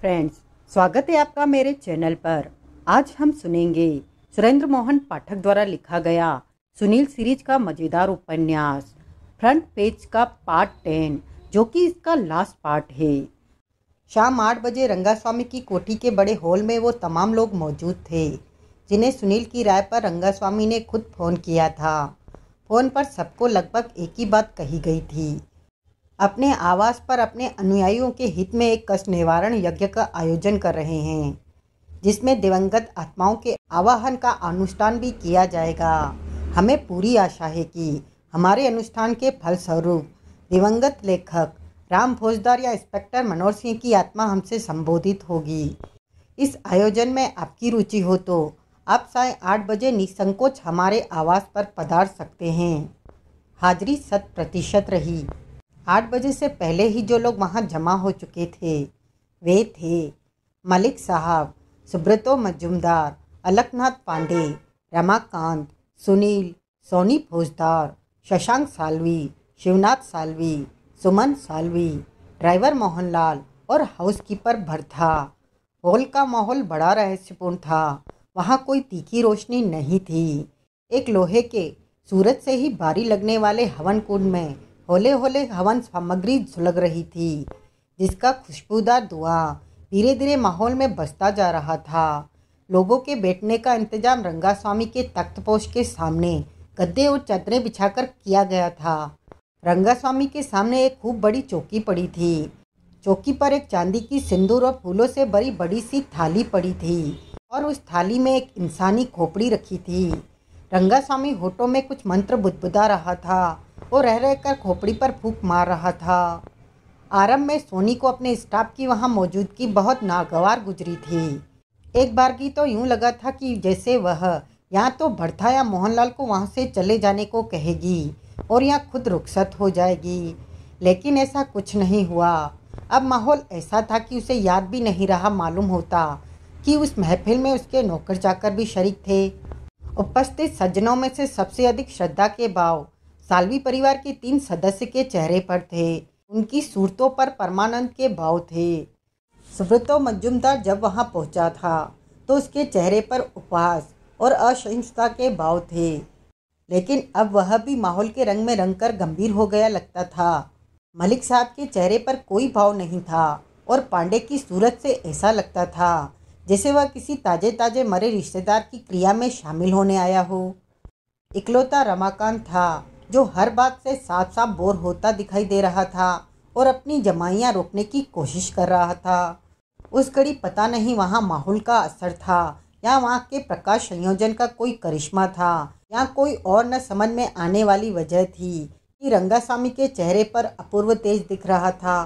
friends स्वागत है आपका मेरे चैनल पर आज हम सुनेंगे सुरेंद्र मोहन पाठक द्वारा लिखा गया सुनील सीरीज का मजेदार उपन्यास फ्रंट पेज का पार्ट टेन जो कि इसका लास्ट पार्ट है शाम आठ बजे रंगास्वामी की कोठी के बड़े हॉल में वो तमाम लोग मौजूद थे जिन्हें सुनील की राय पर रंगास्वामी ने खुद फ़ोन किया था फ़ोन पर सबको लगभग एक ही बात कही गई थी अपने आवास पर अपने अनुयायियों के हित में एक कष्ट निवारण यज्ञ का आयोजन कर रहे हैं जिसमें दिवंगत आत्माओं के आवाहन का अनुष्ठान भी किया जाएगा हमें पूरी आशा है कि हमारे अनुष्ठान के फलस्वरूप दिवंगत लेखक राम फौजदार या इंस्पेक्टर मनोहर सिंह की आत्मा हमसे संबोधित होगी इस आयोजन में आपकी रुचि हो तो आप साय आठ बजे निसंकोच हमारे आवास पर पधार सकते हैं हाजिरी शत प्रतिशत रही आठ बजे से पहले ही जो लोग वहाँ जमा हो चुके थे वे थे मलिक साहब सुब्रतो मजुमदार अलकनाथ पांडे रमाकांत सुनील सोनी फौजदार शशांक सालवी शिवनाथ सालवी सुमन सालवी ड्राइवर मोहनलाल और हाउसकीपर था हॉल का माहौल बड़ा रहस्यपूर्ण था वहाँ कोई तीखी रोशनी नहीं थी एक लोहे के सूरज से ही भारी लगने वाले हवन कुंड में होले होले हवन सामग्री झुलग रही थी जिसका खुशबूदार धुआं धीरे धीरे माहौल में बसता जा रहा था लोगों के बैठने का इंतजाम रंगा स्वामी के तख्तपोश के सामने गद्दे और चादरें बिछाकर किया गया था रंगा स्वामी के सामने एक खूब बड़ी चौकी पड़ी थी चौकी पर एक चांदी की सिंदूर और फूलों से भरी बड़ी सी थाली पड़ी थी और उस थाली में एक इंसानी खोपड़ी रखी थी रंगा स्वामी होठों में कुछ मंत्र बुदबुदा रहा था वो रह रहकर खोपड़ी पर फूक मार रहा था आरंभ में सोनी को अपने स्टाफ की वहाँ मौजूदगी बहुत नागवार गुजरी थी एक बार की तो यूं लगा था कि जैसे वह या तो भड़था या मोहनलाल को वहाँ से चले जाने को कहेगी और या खुद रुखसत हो जाएगी लेकिन ऐसा कुछ नहीं हुआ अब माहौल ऐसा था कि उसे याद भी नहीं रहा मालूम होता कि उस महफिल में उसके नौकर जाकर भी शरीक थे उपस्थित सज्जनों में से सबसे अधिक श्रद्धा के भाव सालवी परिवार के तीन सदस्य के चेहरे पर थे उनकी सूरतों पर परमानंद के भाव थे सुब्रतो मंजुमदार जब वहाँ पहुँचा था तो उसके चेहरे पर उपहास और असहिष्णुता के भाव थे लेकिन अब वह भी माहौल के रंग में रंग कर गंभीर हो गया लगता था मलिक साहब के चेहरे पर कोई भाव नहीं था और पांडे की सूरत से ऐसा लगता था जैसे वह किसी ताजे ताजे मरे रिश्तेदार की क्रिया में शामिल होने आया हो इकलौता रमाकांत था जो हर बात से साफ साफ बोर होता दिखाई दे रहा था और अपनी जमाइयाँ रोकने की कोशिश कर रहा था उस घड़ी पता नहीं वहाँ माहौल का असर था या वहाँ के प्रकाश संयोजन का कोई करिश्मा था या कोई और न समझ में आने वाली वजह थी कि रंगास्वामी के चेहरे पर अपूर्व तेज दिख रहा था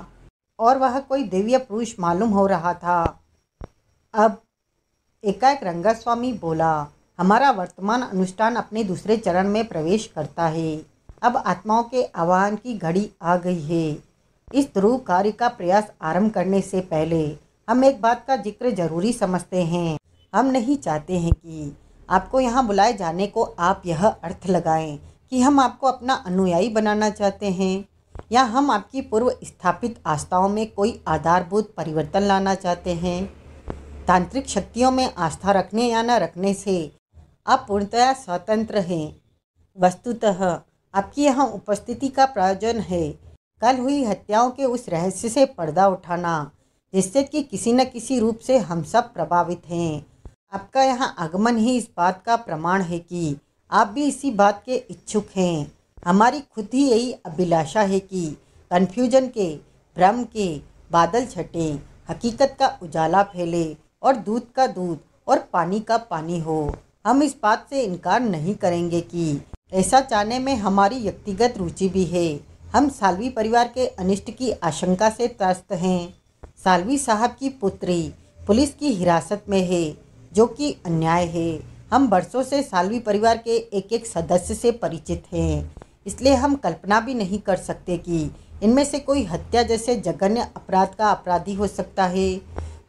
और वह कोई दिव्य पुरुष मालूम हो रहा था अब एकाएक रंगास्वामी बोला हमारा वर्तमान अनुष्ठान अपने दूसरे चरण में प्रवेश करता है अब आत्माओं के आह्वान की घड़ी आ गई है इस ध्रुव कार्य का प्रयास आरंभ करने से पहले हम एक बात का जिक्र जरूरी समझते हैं हम नहीं चाहते हैं कि आपको यहाँ बुलाए जाने को आप यह अर्थ लगाएं कि हम आपको अपना अनुयायी बनाना चाहते हैं या हम आपकी पूर्व स्थापित आस्थाओं में कोई आधारभूत परिवर्तन लाना चाहते हैं तांत्रिक शक्तियों में आस्था रखने या न रखने से आप पूर्णतया स्वतंत्र हैं वस्तुतः आपकी यहाँ उपस्थिति का प्रयोजन है कल हुई हत्याओं के उस रहस्य से पर्दा उठाना जिससे कि किसी न किसी रूप से हम सब प्रभावित हैं आपका यहाँ आगमन ही इस बात का प्रमाण है कि आप भी इसी बात के इच्छुक हैं हमारी खुद ही यही अभिलाषा है कि कन्फ्यूजन के भ्रम के बादल छटे हकीकत का उजाला फैले और दूध का दूध और पानी का पानी हो हम इस बात से इनकार नहीं करेंगे कि ऐसा चाहने में हमारी व्यक्तिगत रुचि भी है हम सालवी परिवार के अनिष्ट की आशंका से त्रस्त हैं सालवी साहब की पुत्री पुलिस की हिरासत में है जो कि अन्याय है हम बरसों से सालवी परिवार के एक एक सदस्य से परिचित हैं इसलिए हम कल्पना भी नहीं कर सकते कि इनमें से कोई हत्या जैसे जघन्य अपराध का अपराधी हो सकता है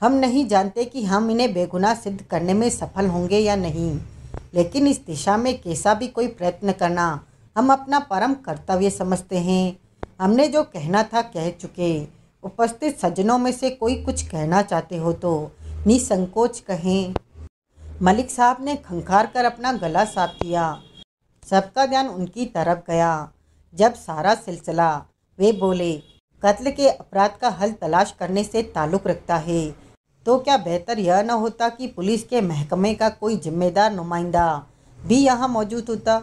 हम नहीं जानते कि हम इन्हें बेगुनाह सिद्ध करने में सफल होंगे या नहीं लेकिन इस दिशा में कैसा भी कोई प्रयत्न करना हम अपना परम कर्तव्य समझते हैं हमने जो कहना था कह चुके उपस्थित सज्जनों में से कोई कुछ कहना चाहते हो तो निसंकोच कहें मलिक साहब ने खंखार कर अपना गला साफ किया सबका ध्यान उनकी तरफ गया जब सारा सिलसिला वे बोले कत्ल के अपराध का हल तलाश करने से ताल्लुक़ रखता है तो क्या बेहतर यह न होता कि पुलिस के महकमे का कोई जिम्मेदार नुमाइंदा भी यहाँ मौजूद होता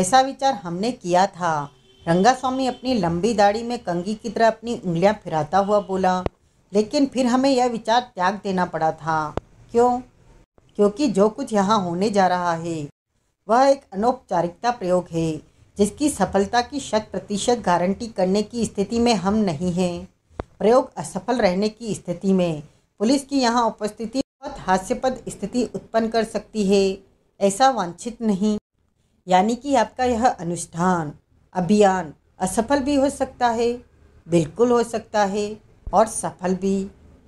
ऐसा विचार हमने किया था रंगा स्वामी अपनी लंबी दाढ़ी में कंगी की तरह अपनी उंगलियां फिराता हुआ बोला लेकिन फिर हमें यह विचार त्याग देना पड़ा था क्यों क्योंकि जो कुछ यहाँ होने जा रहा है वह एक अनौपचारिकता प्रयोग है जिसकी सफलता की शत प्रतिशत गारंटी करने की स्थिति में हम नहीं हैं प्रयोग असफल रहने की स्थिति में पुलिस की यहाँ उपस्थिति बहुत हास्यपद स्थिति उत्पन्न कर सकती है ऐसा वांछित नहीं यानी कि आपका यह अनुष्ठान अभियान असफल भी हो सकता है बिल्कुल हो सकता है और सफल भी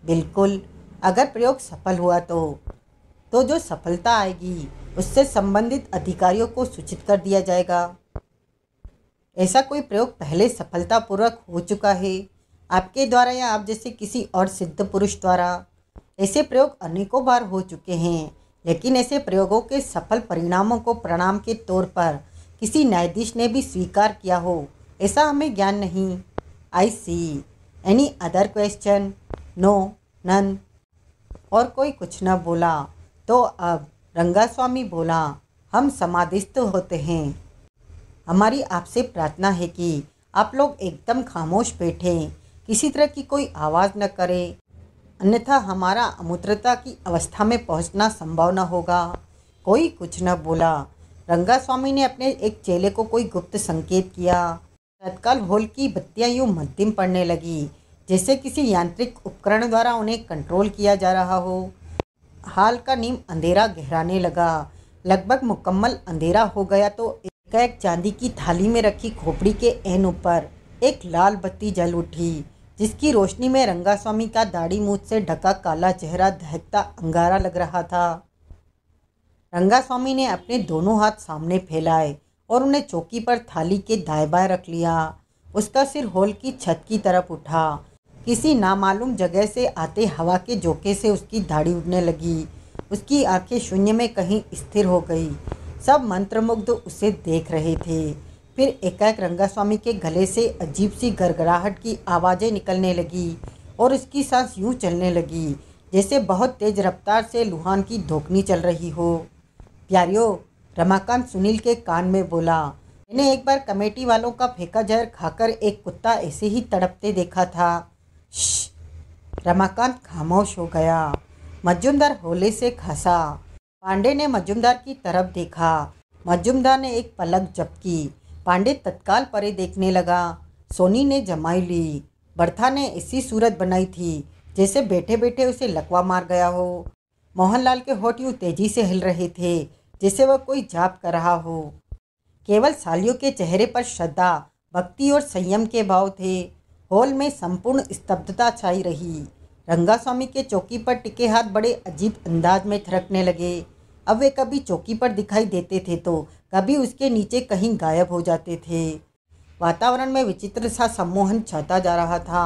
बिल्कुल अगर प्रयोग सफल हुआ तो तो जो सफलता आएगी उससे संबंधित अधिकारियों को सूचित कर दिया जाएगा ऐसा कोई प्रयोग पहले सफलतापूर्वक हो चुका है आपके द्वारा या आप जैसे किसी और सिद्ध पुरुष द्वारा ऐसे प्रयोग अनेकों बार हो चुके हैं लेकिन ऐसे प्रयोगों के सफल परिणामों को प्रणाम के तौर पर किसी न्यायाधीश ने भी स्वीकार किया हो ऐसा हमें ज्ञान नहीं I see any other question no none और कोई कुछ न बोला तो अब रंगा स्वामी बोला हम समाधिस्थ होते हैं हमारी आपसे प्रार्थना है कि आप लोग एकदम खामोश बैठें किसी तरह की कोई आवाज़ न करे अन्यथा हमारा अमूत्रता की अवस्था में पहुंचना संभव न होगा कोई कुछ न बोला रंगा स्वामी ने अपने एक चेले को कोई गुप्त संकेत किया तत्काल होल की बत्तियां यूँ मध्यम पड़ने लगी जैसे किसी यांत्रिक उपकरण द्वारा उन्हें कंट्रोल किया जा रहा हो हाल का नीम अंधेरा गहराने लगा लगभग मुकम्मल अंधेरा हो गया तो एक चांदी की थाली में रखी खोपड़ी के एन ऊपर एक लाल बत्ती जल उठी जिसकी रोशनी में रंगा स्वामी का दाढ़ी मूछ से ढका काला चेहरा दहकता अंगारा लग रहा था रंगा स्वामी ने अपने दोनों हाथ सामने फैलाए और उन्हें चौकी पर थाली के दाएं बाएं रख लिया उसका सिर हॉल की छत की तरफ उठा किसी नामालूम जगह से आते हवा के झोंके से उसकी दाढ़ी उड़ने लगी उसकी आंखें शून्य में कहीं स्थिर हो गई सब मंत्रमुग्ध उसे देख रहे थे फिर एकाएक रंगा स्वामी के गले से अजीब सी गड़गड़ाहट की आवाज़ें निकलने लगी और उसकी सांस यूं चलने लगी जैसे बहुत तेज़ रफ्तार से लुहान की धोखनी चल रही हो प्यारियों रमाकांत सुनील के कान में बोला मैंने एक बार कमेटी वालों का फेंका जहर खाकर एक कुत्ता ऐसे ही तड़पते देखा था रमाकांत खामोश हो गया मजुमदार होले से खसा पांडे ने मजुमदार की तरफ देखा मजुमदार ने एक पलक जपकी पांडे तत्काल परे देखने लगा सोनी ने जमाई ली बर्था ने ऐसी सूरत बनाई थी जैसे बैठे बैठे उसे लकवा मार गया हो मोहनलाल के होठ यूँ तेजी से हिल रहे थे जैसे वह कोई जाप कर रहा हो केवल सालियों के चेहरे पर श्रद्धा भक्ति और संयम के भाव थे हॉल में संपूर्ण स्तब्धता छाई रही रंगा स्वामी के चौकी पर टिके हाथ बड़े अजीब अंदाज में थरकने लगे अब वे कभी चौकी पर दिखाई देते थे तो कभी उसके नीचे कहीं गायब हो जाते थे वातावरण में विचित्र सा सम्मोहन छाता जा रहा था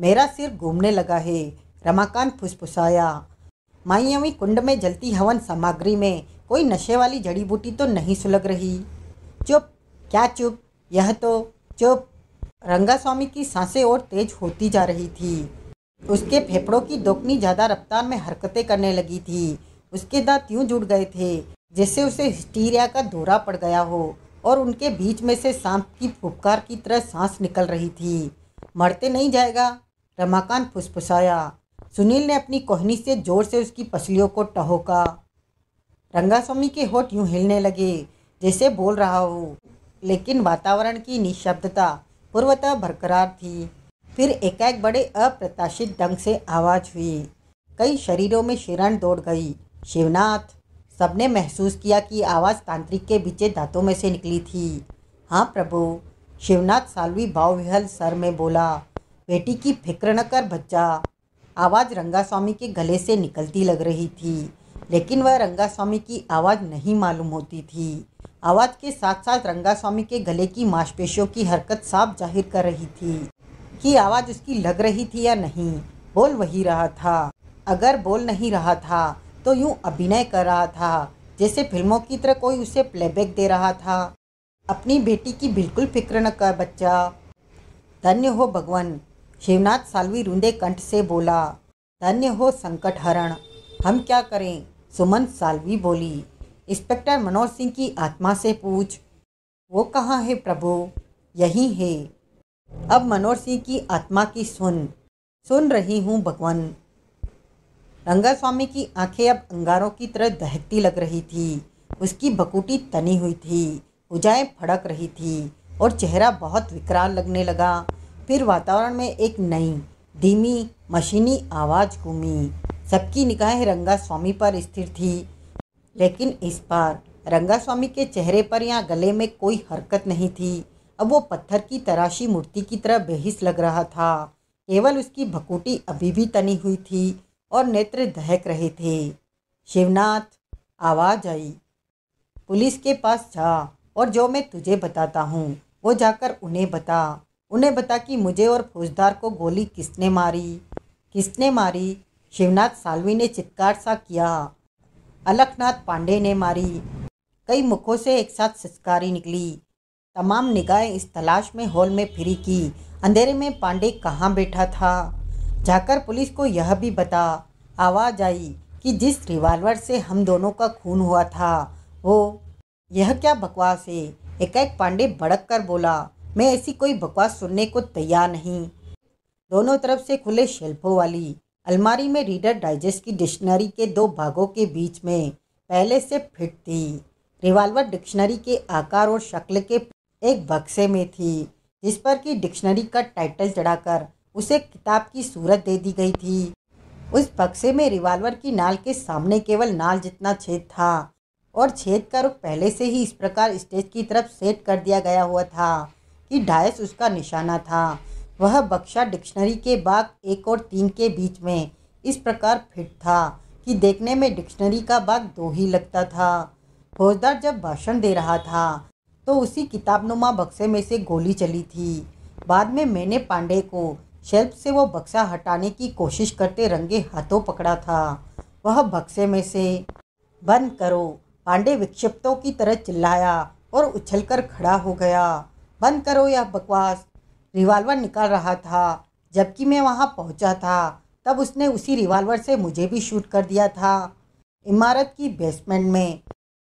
मेरा सिर घूमने लगा है रमाकांत फुसफुसाया माइयावी कुंड में जलती हवन सामग्री में कोई नशे वाली जड़ी बूटी तो नहीं सुलग रही चुप क्या चुप यह तो चुप रंगा स्वामी की सांसें और तेज होती जा रही थी उसके फेफड़ों की दोगुनी ज़्यादा रफ्तार में हरकतें करने लगी थी उसके दांत यूं जुड़ गए थे जैसे उसे हिस्टीरिया का दौरा पड़ गया हो और उनके बीच में से सांप की फुपकार की तरह सांस निकल रही थी मरते नहीं जाएगा रमाकांत फुसफुसाया सुनील ने अपनी कोहनी से जोर से उसकी पसलियों को टहोका रंगास्वामी के होठ यूं हिलने लगे जैसे बोल रहा हो लेकिन वातावरण की निशब्दता पूर्वतः बरकरार थी फिर एकाएक बड़े अप्रत्याशित ढंग से आवाज़ हुई कई शरीरों में शिरण दौड़ गई शिवनाथ सबने महसूस किया कि आवाज़ तांत्रिक के बीचे दांतों में से निकली थी हाँ प्रभु शिवनाथ सालवी भावविहल सर में बोला बेटी की फिक्र न कर बच्चा आवाज़ रंगा स्वामी के गले से निकलती लग रही थी लेकिन वह रंगा स्वामी की आवाज़ नहीं मालूम होती थी आवाज़ के साथ साथ रंगा स्वामी के गले की मांसपेशियों की हरकत साफ जाहिर कर रही थी कि आवाज़ उसकी लग रही थी या नहीं बोल वही रहा था अगर बोल नहीं रहा था तो यूँ अभिनय कर रहा था जैसे फिल्मों की तरह कोई उसे प्लेबैक दे रहा था अपनी बेटी की बिल्कुल फिक्र न कर बच्चा धन्य हो भगवान शिवनाथ सालवी रूंदे कंठ से बोला धन्य हो संकट हरण हम क्या करें सुमन सालवी बोली इंस्पेक्टर मनोज सिंह की आत्मा से पूछ वो कहाँ है प्रभु यही है अब मनोज सिंह की आत्मा की सुन सुन रही हूँ भगवान रंगा स्वामी की आंखें अब अंगारों की तरह दहकती लग रही थी उसकी बकूटी तनी हुई थी भुजाएं फड़क रही थी और चेहरा बहुत विकराल लगने लगा फिर वातावरण में एक नई धीमी मशीनी आवाज़ घूमी सबकी निगाहें रंगा स्वामी पर स्थिर थी लेकिन इस बार रंगा स्वामी के चेहरे पर या गले में कोई हरकत नहीं थी अब वो पत्थर की तराशी मूर्ति की तरह बेहिस लग रहा था केवल उसकी भकूटी अभी भी तनी हुई थी और नेत्र दहक रहे थे शिवनाथ आवाज आई पुलिस के पास जा और जो मैं तुझे बताता हूँ वो जाकर उन्हें बता उन्हें बता कि मुझे और फौजदार को गोली किसने मारी किसने मारी शिवनाथ सालवी ने चित्कार सा किया अलकनाथ पांडे ने मारी कई मुखों से एक साथ सचकारी निकली तमाम निगाहें इस तलाश में हॉल में फिरी की अंधेरे में पांडे कहाँ बैठा था जाकर पुलिस को यह भी बता आवाज़ आई कि जिस रिवाल्वर से हम दोनों का खून हुआ था वो यह क्या बकवास है एक एक पांडे भड़क कर बोला मैं ऐसी कोई बकवास सुनने को तैयार नहीं दोनों तरफ से खुले शेल्फों वाली अलमारी में रीडर डाइजेस्ट की डिक्शनरी के दो भागों के बीच में पहले से फिट थी रिवाल्वर डिक्शनरी के आकार और शक्ल के एक बक्से में थी जिस पर कि डिक्शनरी का टाइटल चढ़ाकर उसे किताब की सूरत दे दी गई थी उस बक्से में रिवाल्वर की नाल के सामने केवल नाल जितना छेद था और छेद का रुख पहले से ही इस प्रकार स्टेज की तरफ सेट कर दिया गया हुआ था कि ढायस उसका निशाना था वह बक्सा डिक्शनरी के बाग एक और तीन के बीच में इस प्रकार फिट था कि देखने में डिक्शनरी का बाग दो ही लगता था फौजदार जब भाषण दे रहा था तो उसी किताबनुमा बक्से में से गोली चली थी बाद में मैंने पांडे को शेल्फ से वो बक्सा हटाने की कोशिश करते रंगे हाथों पकड़ा था वह बक्से में से बंद करो पांडे विक्षिप्तों की तरह चिल्लाया और उछलकर खड़ा हो गया बंद करो यह बकवास रिवाल्वर निकाल रहा था जबकि मैं वहाँ पहुँचा था तब उसने उसी रिवाल्वर से मुझे भी शूट कर दिया था इमारत की बेसमेंट में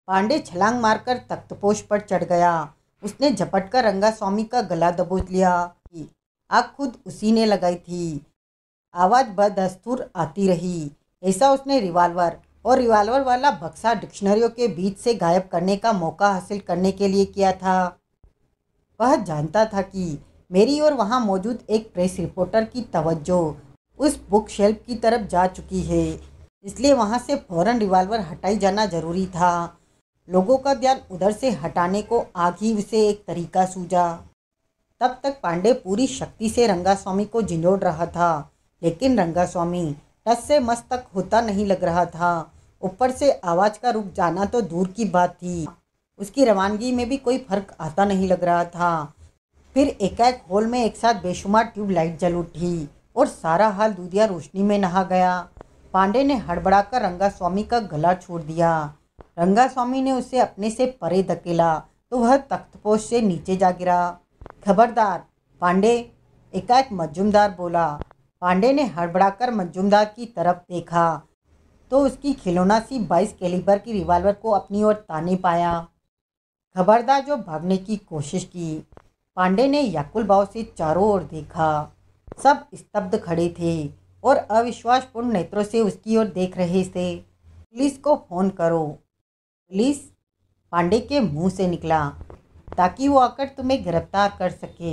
पांडे छलांग मारकर तख्तपोश पर चढ़ गया उसने झपट कर रंगा स्वामी का गला दबोच लिया आग खुद उसी ने लगाई थी आवाज़ बदस्तूर आती रही ऐसा उसने रिवाल्वर और रिवाल्वर वाला बक्सा डिक्शनरियों के बीच से गायब करने का मौका हासिल करने के लिए किया था वह जानता था कि मेरी और वहाँ मौजूद एक प्रेस रिपोर्टर की तवज्जो उस बुक शेल्फ की तरफ जा चुकी है इसलिए वहाँ से फौरन रिवाल्वर हटाई जाना ज़रूरी था लोगों का ध्यान उधर से हटाने को आग ही उसे एक तरीका सूझा तब तक पांडे पूरी शक्ति से रंगा स्वामी को झिंझोड़ रहा था लेकिन रंगा स्वामी टस से मस्तक होता नहीं लग रहा था ऊपर से आवाज़ का रुक जाना तो दूर की बात थी उसकी रवानगी में भी कोई फर्क आता नहीं लग रहा था फिर एकाएक होल में एक साथ बेशुमार ट्यूबलाइट जल उठी और सारा हाल दूधिया रोशनी में नहा गया पांडे ने हड़बड़ाकर रंगा स्वामी का गला छोड़ दिया रंगा स्वामी ने उसे अपने से परे धकेला तो वह तख्तपोश से नीचे जा गिरा खबरदार पांडे एकाएक मजुमदार बोला पांडे ने हड़बड़ाकर मजुमदार की तरफ देखा तो उसकी खिलौना सी बाईस कैलिबर की रिवाल्वर को अपनी ओर ताने पाया खबरदार जो भागने की कोशिश की पांडे ने याकुल भाव से चारों ओर देखा सब स्तब्ध खड़े थे और अविश्वासपूर्ण नेत्रों से उसकी ओर देख रहे थे पुलिस को फ़ोन करो पुलिस पांडे के मुंह से निकला ताकि वो आकर तुम्हें गिरफ्तार कर सके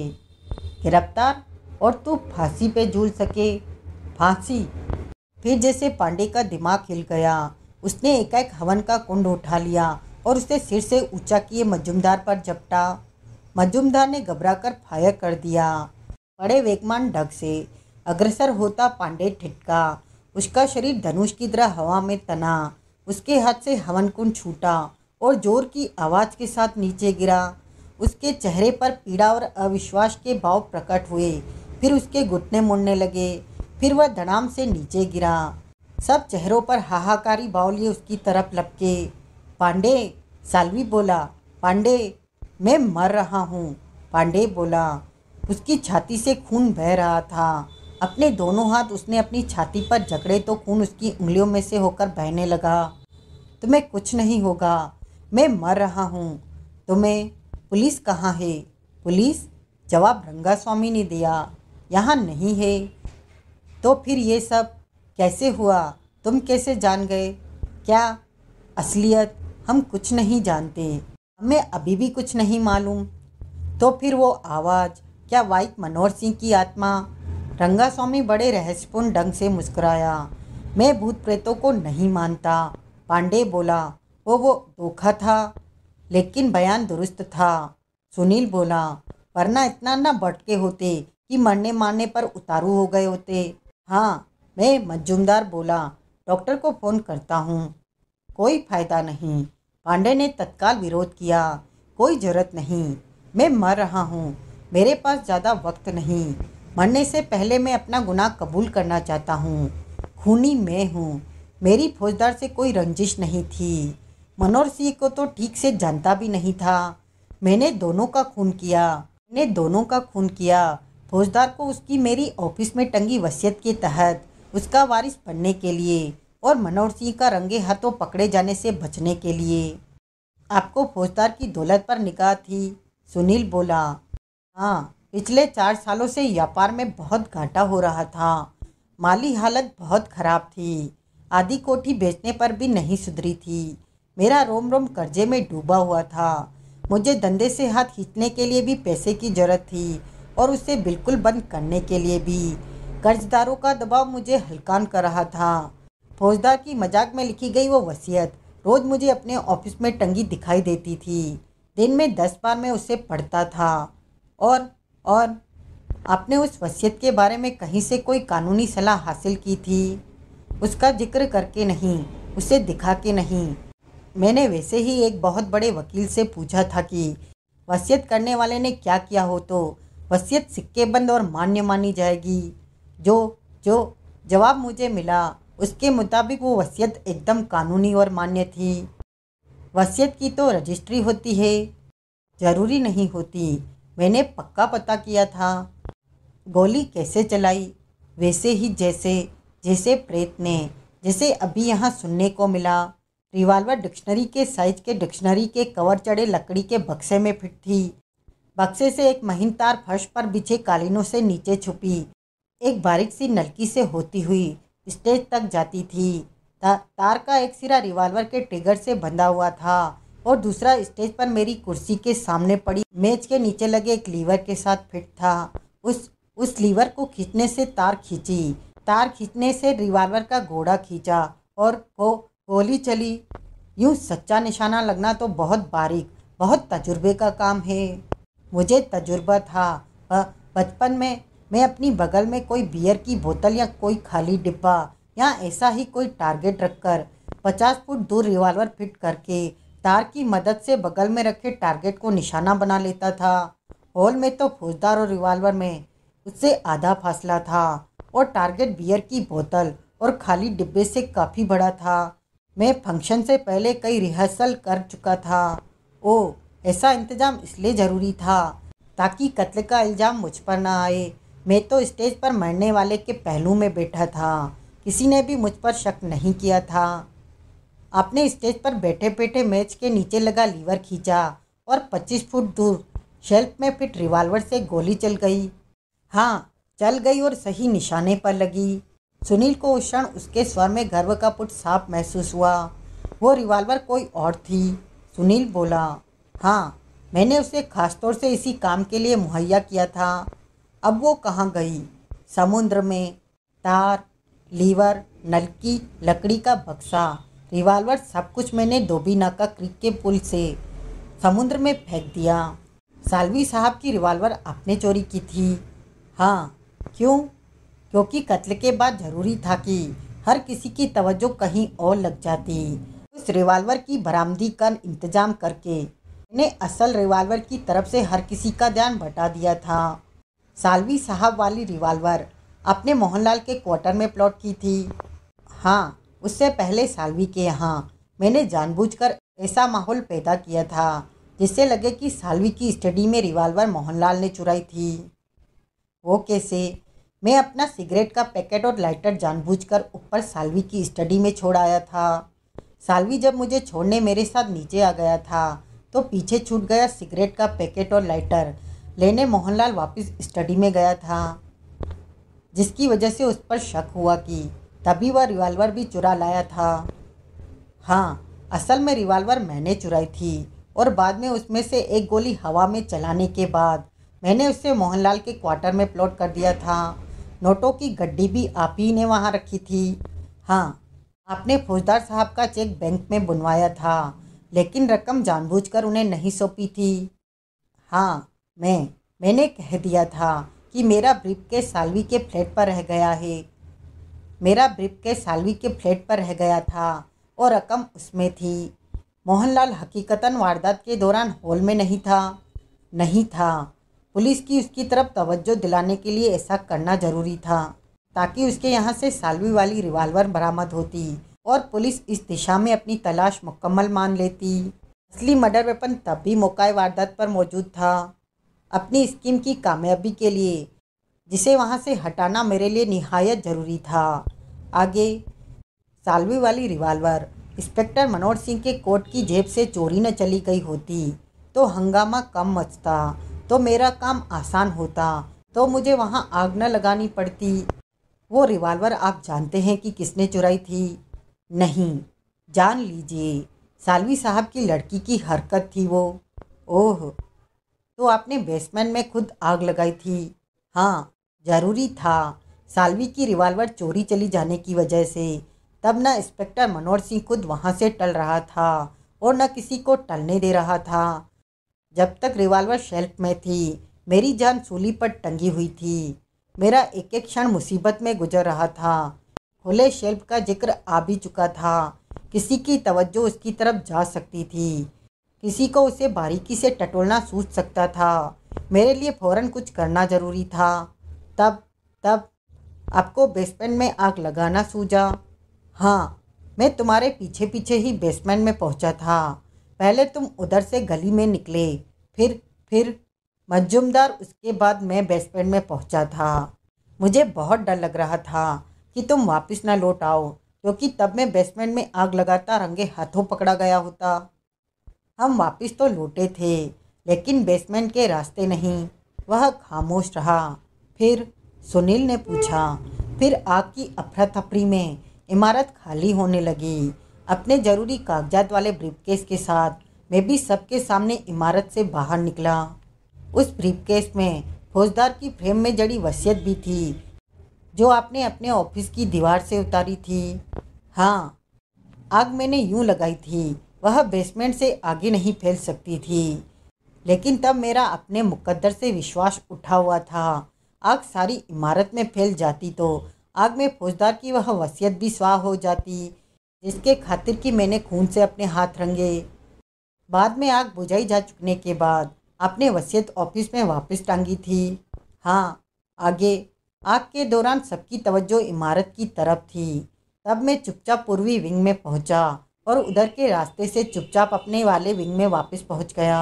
गिरफ्तार और तू फांसी पे झूल सके फांसी फिर जैसे पांडे का दिमाग हिल गया उसने एकाएक हवन का कुंड उठा लिया और उसे सिर से ऊंचा किए मजुमदार पर झपटा मजुमदार ने घबराकर फायर कर दिया बड़े वेगमान ढग से अग्रसर होता पांडे ठिटका उसका शरीर धनुष की तरह हवा में तना उसके हाथ से हवन कुंड छूटा और जोर की आवाज़ के साथ नीचे गिरा उसके चेहरे पर पीड़ा और अविश्वास के भाव प्रकट हुए फिर उसके घुटने मुड़ने लगे फिर वह धड़ाम से नीचे गिरा सब चेहरों पर हाहाकारी भाव लिए उसकी तरफ लपके पांडे सालवी बोला पांडे मैं मर रहा हूँ पांडे बोला उसकी छाती से खून बह रहा था अपने दोनों हाथ उसने अपनी छाती पर जकड़े तो खून उसकी उंगलियों में से होकर बहने लगा तुम्हें कुछ नहीं होगा मैं मर रहा हूँ तुम्हें पुलिस कहाँ है पुलिस जवाब रंगा स्वामी ने दिया यहाँ नहीं है तो फिर ये सब कैसे हुआ तुम कैसे जान गए क्या असलियत हम कुछ नहीं जानते हमें अभी भी कुछ नहीं मालूम तो फिर वो आवाज़ क्या वाइक मनोहर सिंह की आत्मा रंगा स्वामी बड़े रहस्यपूर्ण ढंग से मुस्कुराया मैं भूत प्रेतों को नहीं मानता पांडे बोला वो वो धोखा था लेकिन बयान दुरुस्त था सुनील बोला वरना इतना ना बटके होते कि मरने मारने पर उतारू हो गए होते हाँ मैं मजुमदार बोला डॉक्टर को फ़ोन करता हूँ कोई फ़ायदा नहीं पांडे ने तत्काल विरोध किया कोई ज़रूरत नहीं मैं मर रहा हूँ मेरे पास ज़्यादा वक्त नहीं मरने से पहले मैं अपना गुनाह कबूल करना चाहता हूँ खूनी मैं हूँ मेरी फौजदार से कोई रंजिश नहीं थी मनोहर सिंह को तो ठीक से जानता भी नहीं था मैंने दोनों का खून किया मैंने दोनों का खून किया फौजदार को उसकी मेरी ऑफिस में टंगी वसीयत के तहत उसका वारिस पढ़ने के लिए और मनोहर सिंह का रंगे हाथों पकड़े जाने से बचने के लिए आपको फौजदार की दौलत पर निकाह थी सुनील बोला हाँ पिछले चार सालों से व्यापार में बहुत घाटा हो रहा था माली हालत बहुत ख़राब थी आधी कोठी बेचने पर भी नहीं सुधरी थी मेरा रोम रोम कर्जे में डूबा हुआ था मुझे धंधे से हाथ खींचने के लिए भी पैसे की ज़रूरत थी और उसे बिल्कुल बंद करने के लिए भी कर्जदारों का दबाव मुझे हल्कान कर रहा था फौजदार की मजाक में लिखी गई वो वसीयत रोज़ मुझे अपने ऑफिस में टंगी दिखाई देती थी दिन में दस बार मैं उसे पढ़ता था और और आपने उस वसीयत के बारे में कहीं से कोई कानूनी सलाह हासिल की थी उसका जिक्र करके नहीं उसे दिखा के नहीं मैंने वैसे ही एक बहुत बड़े वकील से पूछा था कि वसीयत करने वाले ने क्या किया हो तो वसीयत सिक्केबंद और मान्य मानी जाएगी जो जो जवाब मुझे मिला उसके मुताबिक वो वसीयत एकदम कानूनी और मान्य थी वसीयत की तो रजिस्ट्री होती है ज़रूरी नहीं होती मैंने पक्का पता किया था गोली कैसे चलाई वैसे ही जैसे जैसे प्रेत ने जैसे अभी यहाँ सुनने को मिला रिवाल्वर डिक्शनरी के साइज के डिक्शनरी के कवर चढ़े लकड़ी के बक्से में फिट थी बक्से से एक महीन तार फर्श पर बिछे कालीनों से नीचे छुपी एक बारीक सी नलकी से होती हुई स्टेज तक जाती थी ता, तार का एक सिरा रिवाल्वर के ट्रिगर से बंधा हुआ था और दूसरा स्टेज पर मेरी कुर्सी के सामने पड़ी मेज के नीचे लगे एक लीवर के साथ फिट था उस उस लीवर को खींचने से तार खींची तार खींचने से रिवाल्वर का घोड़ा खींचा और वो गोली चली यूँ सच्चा निशाना लगना तो बहुत बारीक बहुत तजुर्बे का काम है मुझे तजुर्बा था बचपन में मैं अपनी बगल में कोई बियर की बोतल या कोई खाली डिब्बा या ऐसा ही कोई टारगेट रखकर पचास फुट दूर रिवॉल्वर फिट करके तार की मदद से बगल में रखे टारगेट को निशाना बना लेता था हॉल में तो फौजदार और रिवॉल्वर में उससे आधा फासला था और टारगेट बियर की बोतल और खाली डिब्बे से काफ़ी बड़ा था मैं फंक्शन से पहले कई रिहर्सल कर चुका था ओ ऐसा इंतज़ाम इसलिए ज़रूरी था ताकि कत्ल का इल्ज़ाम मुझ पर ना आए मैं तो स्टेज पर मरने वाले के पहलू में बैठा था किसी ने भी मुझ पर शक नहीं किया था आपने स्टेज पर बैठे बैठे मैच के नीचे लगा लीवर खींचा और 25 फुट दूर शेल्फ में फिट रिवाल्वर से गोली चल गई हाँ चल गई और सही निशाने पर लगी सुनील को उस क्षण उसके स्वर में गर्व का पुट साफ महसूस हुआ वो रिवॉल्वर कोई और थी सुनील बोला हाँ मैंने उसे खास तौर से इसी काम के लिए मुहैया किया था अब वो कहाँ गई समुद्र में तार लीवर नलकी लकड़ी का बक्सा रिवॉल्वर सब कुछ मैंने धोबी नाका क्रिक के पुल से समुद्र में फेंक दिया सालवी साहब की रिवॉल्वर आपने चोरी की थी हाँ क्यों क्योंकि कत्ल के बाद जरूरी था कि हर किसी की तवज्जो कहीं और लग जाती उस रिवाल्वर की बरामदी का इंतजाम करके ने असल रिवाल्वर की तरफ से हर किसी का ध्यान बटा दिया था सालवी साहब वाली रिवाल्वर अपने मोहनलाल के क्वार्टर में प्लॉट की थी हाँ उससे पहले सालवी के यहाँ मैंने जानबूझकर ऐसा माहौल पैदा किया था जिससे लगे कि सालवी की स्टडी में रिवाल्वर मोहनलाल ने चुराई थी वो कैसे मैं अपना सिगरेट का पैकेट और लाइटर जानबूझकर ऊपर सालवी की स्टडी में छोड़ आया था सालवी जब मुझे छोड़ने मेरे साथ नीचे आ गया था तो पीछे छूट गया सिगरेट का पैकेट और लाइटर लेने मोहनलाल वापस स्टडी में गया था जिसकी वजह से उस पर शक हुआ कि तभी वह रिवाल्वर भी चुरा लाया था हाँ असल में रिवाल्वर मैंने चुराई थी और बाद में उसमें से एक गोली हवा में चलाने के बाद मैंने उसे मोहनलाल के क्वार्टर में प्लॉट कर दिया था नोटों की गड्डी भी आप ही ने वहाँ रखी थी हाँ आपने फौजदार साहब का चेक बैंक में बुनवाया था लेकिन रकम जानबूझकर उन्हें नहीं सौंपी थी हाँ मैं मैंने कह दिया था कि मेरा ब्रिप के सालवी के फ्लैट पर रह गया है मेरा ब्रिप के सालवी के फ्लैट पर रह गया था और रकम उसमें थी मोहनलाल हकीकतन वारदात के दौरान हॉल में नहीं था नहीं था पुलिस की उसकी तरफ तवज्जो दिलाने के लिए ऐसा करना जरूरी था ताकि उसके यहाँ से सालवी वाली रिवाल्वर बरामद होती और पुलिस इस दिशा में अपनी तलाश मुकम्मल मान लेती असली मर्डर वेपन तब भी मौका वारदात पर मौजूद था अपनी स्कीम की कामयाबी के लिए जिसे वहाँ से हटाना मेरे लिए नहायत ज़रूरी था आगे सालवी वाली रिवाल्वर इंस्पेक्टर मनोहर सिंह के कोर्ट की जेब से चोरी न चली गई होती तो हंगामा कम मचता तो मेरा काम आसान होता तो मुझे वहाँ आग न लगानी पड़ती वो रिवाल्वर आप जानते हैं कि किसने चुराई थी नहीं जान लीजिए सालवी साहब की लड़की की हरकत थी वो ओह तो आपने बेसमेंट में खुद आग लगाई थी हाँ ज़रूरी था सालवी की रिवाल्वर चोरी चली जाने की वजह से तब न इंस्पेक्टर मनोहर सिंह खुद वहाँ से टल रहा था और न किसी को टलने दे रहा था जब तक रिवाल्वर शेल्फ में थी मेरी जान सूली पर टंगी हुई थी मेरा एक एक क्षण मुसीबत में गुजर रहा था खुले शेल्फ का जिक्र आ भी चुका था किसी की तवज्जो उसकी तरफ जा सकती थी किसी को उसे बारीकी से टटोलना सूझ सकता था मेरे लिए फ़ौरन कुछ करना ज़रूरी था तब तब आपको बेसमेंट में आग लगाना सूझा हाँ मैं तुम्हारे पीछे पीछे ही बेसमेंट में पहुंचा था पहले तुम उधर से गली में निकले फिर फिर मजुमदार उसके बाद मैं बेसमेंट में पहुंचा था मुझे बहुत डर लग रहा था कि तुम वापस ना लौट आओ क्योंकि तब मैं बेसमेंट में आग लगाता रंगे हाथों पकड़ा गया होता हम वापस तो लौटे थे लेकिन बेसमेंट के रास्ते नहीं वह खामोश रहा फिर सुनील ने पूछा फिर आग की अफरा तफरी में इमारत खाली होने लगी अपने ज़रूरी कागजात वाले ब्रीफकेस के साथ मैं भी सबके सामने इमारत से बाहर निकला उस ब्रीफकेस में फौजदार की फ्रेम में जड़ी वसीयत भी थी जो आपने अपने ऑफिस की दीवार से उतारी थी हाँ आग मैंने यूं लगाई थी वह बेसमेंट से आगे नहीं फैल सकती थी लेकिन तब मेरा अपने मुकद्दर से विश्वास उठा हुआ था आग सारी इमारत में फैल जाती तो आग में फौजदार की वह वसीयत भी स्वाह हो जाती जिसके खातिर कि मैंने खून से अपने हाथ रंगे बाद में आग बुझाई जा चुकने के बाद अपने वसीयत ऑफिस में वापस टांगी थी हाँ आगे आग के दौरान सबकी तवज्जो इमारत की तरफ थी तब मैं चुपचाप पूर्वी विंग में पहुंचा और उधर के रास्ते से चुपचाप अपने वाले विंग में वापस पहुंच गया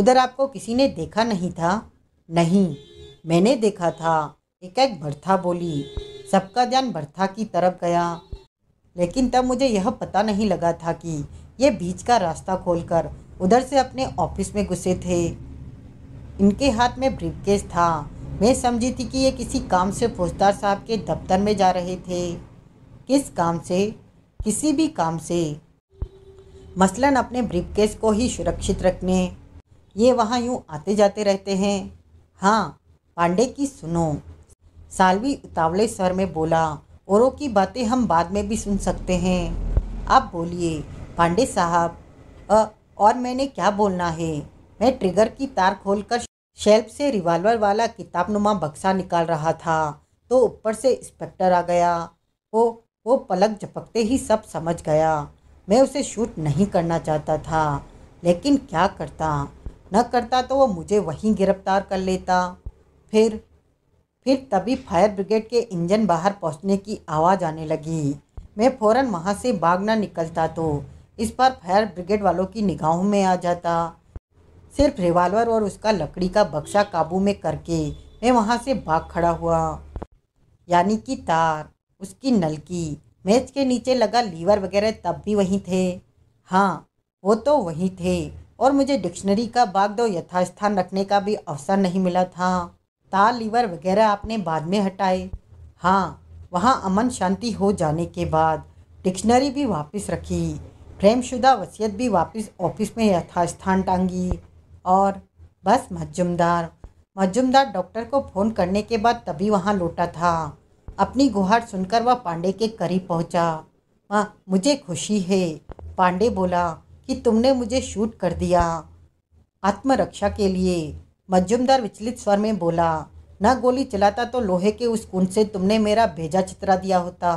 उधर आपको किसी ने देखा नहीं था नहीं मैंने देखा था एक एक भरथा बोली सबका ध्यान भरथा की तरफ गया लेकिन तब मुझे यह पता नहीं लगा था कि ये बीच का रास्ता खोलकर उधर से अपने ऑफिस में घुसे थे इनके हाथ में ब्रीफकेस था मैं समझी थी कि ये किसी काम से फौजदार साहब के दफ्तर में जा रहे थे किस काम से किसी भी काम से मसलन अपने ब्रीफकेस को ही सुरक्षित रखने ये वहाँ यूँ आते जाते रहते हैं हाँ पांडे की सुनो सालवी उतावले स्वर में बोला औरों की बातें हम बाद में भी सुन सकते हैं आप बोलिए पांडे साहब और मैंने क्या बोलना है मैं ट्रिगर की तार खोलकर शेल्फ से रिवाल्वर वाला किताबनुमा बक्सा निकाल रहा था तो ऊपर से इंस्पेक्टर आ गया वो वो पलक झपकते ही सब समझ गया मैं उसे शूट नहीं करना चाहता था लेकिन क्या करता न करता तो वो मुझे वहीं गिरफ्तार कर लेता फिर फिर तभी फायर ब्रिगेड के इंजन बाहर पहुंचने की आवाज़ आने लगी मैं फ़ौरन वहाँ से भागना निकलता तो इस पर फायर ब्रिगेड वालों की निगाहों में आ जाता सिर्फ रिवाल्वर और उसका लकड़ी का बक्सा काबू में करके मैं वहाँ से भाग खड़ा हुआ यानी कि तार उसकी नलकी मेज के नीचे लगा लीवर वगैरह तब भी वहीं थे हाँ वो तो वहीं थे और मुझे डिक्शनरी का बाग दो यथास्थान रखने का भी अवसर नहीं मिला था ताल लीवर वगैरह आपने बाद में हटाए हाँ वहाँ अमन शांति हो जाने के बाद डिक्शनरी भी वापस रखी फ्रेमशुदा वसीयत भी वापस ऑफिस में यथास्थान टांगी और बस मजुमदार मजुमदार डॉक्टर को फ़ोन करने के बाद तभी वहाँ लौटा था अपनी गुहार सुनकर वह पांडे के करीब पहुँचा माँ मुझे खुशी है पांडे बोला कि तुमने मुझे शूट कर दिया आत्मरक्षा के लिए मजुमदार विचलित स्वर में बोला न गोली चलाता तो लोहे के उस कुंड से तुमने मेरा भेजा चित्रा दिया होता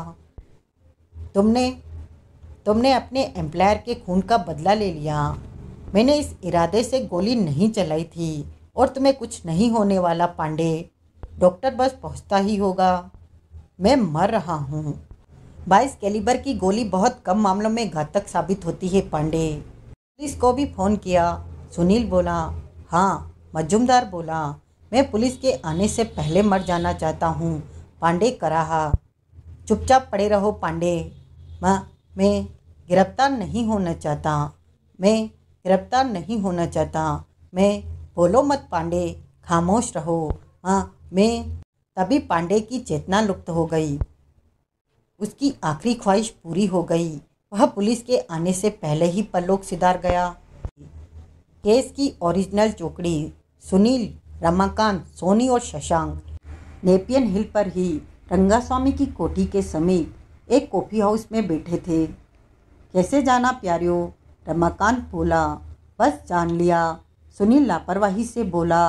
तुमने तुमने अपने एम्प्लायर के खून का बदला ले लिया मैंने इस इरादे से गोली नहीं चलाई थी और तुम्हें कुछ नहीं होने वाला पांडे डॉक्टर बस पहुंचता ही होगा मैं मर रहा हूँ बाईस कैलिबर की गोली बहुत कम मामलों में घातक साबित होती है पांडे पुलिस को भी फ़ोन किया सुनील बोला हाँ मजुमदार बोला मैं पुलिस के आने से पहले मर जाना चाहता हूँ पांडे कराहा चुपचाप पड़े रहो पांडे मैं गिरफ्तार नहीं होना चाहता मैं गिरफ्तार नहीं होना चाहता मैं बोलो मत पांडे खामोश रहो हाँ मैं तभी पांडे की चेतना लुप्त हो गई उसकी आखिरी ख्वाहिश पूरी हो गई वह पुलिस के आने से पहले ही पलोक सिधार गया केस की ओरिजिनल चोकड़ी सुनील रमाकांत सोनी और शशांक नेपियन हिल पर ही रंगास्वामी की कोठी के समीप एक कॉफ़ी हाउस में बैठे थे कैसे जाना प्यारियो रमाकांत बोला बस जान लिया सुनील लापरवाही से बोला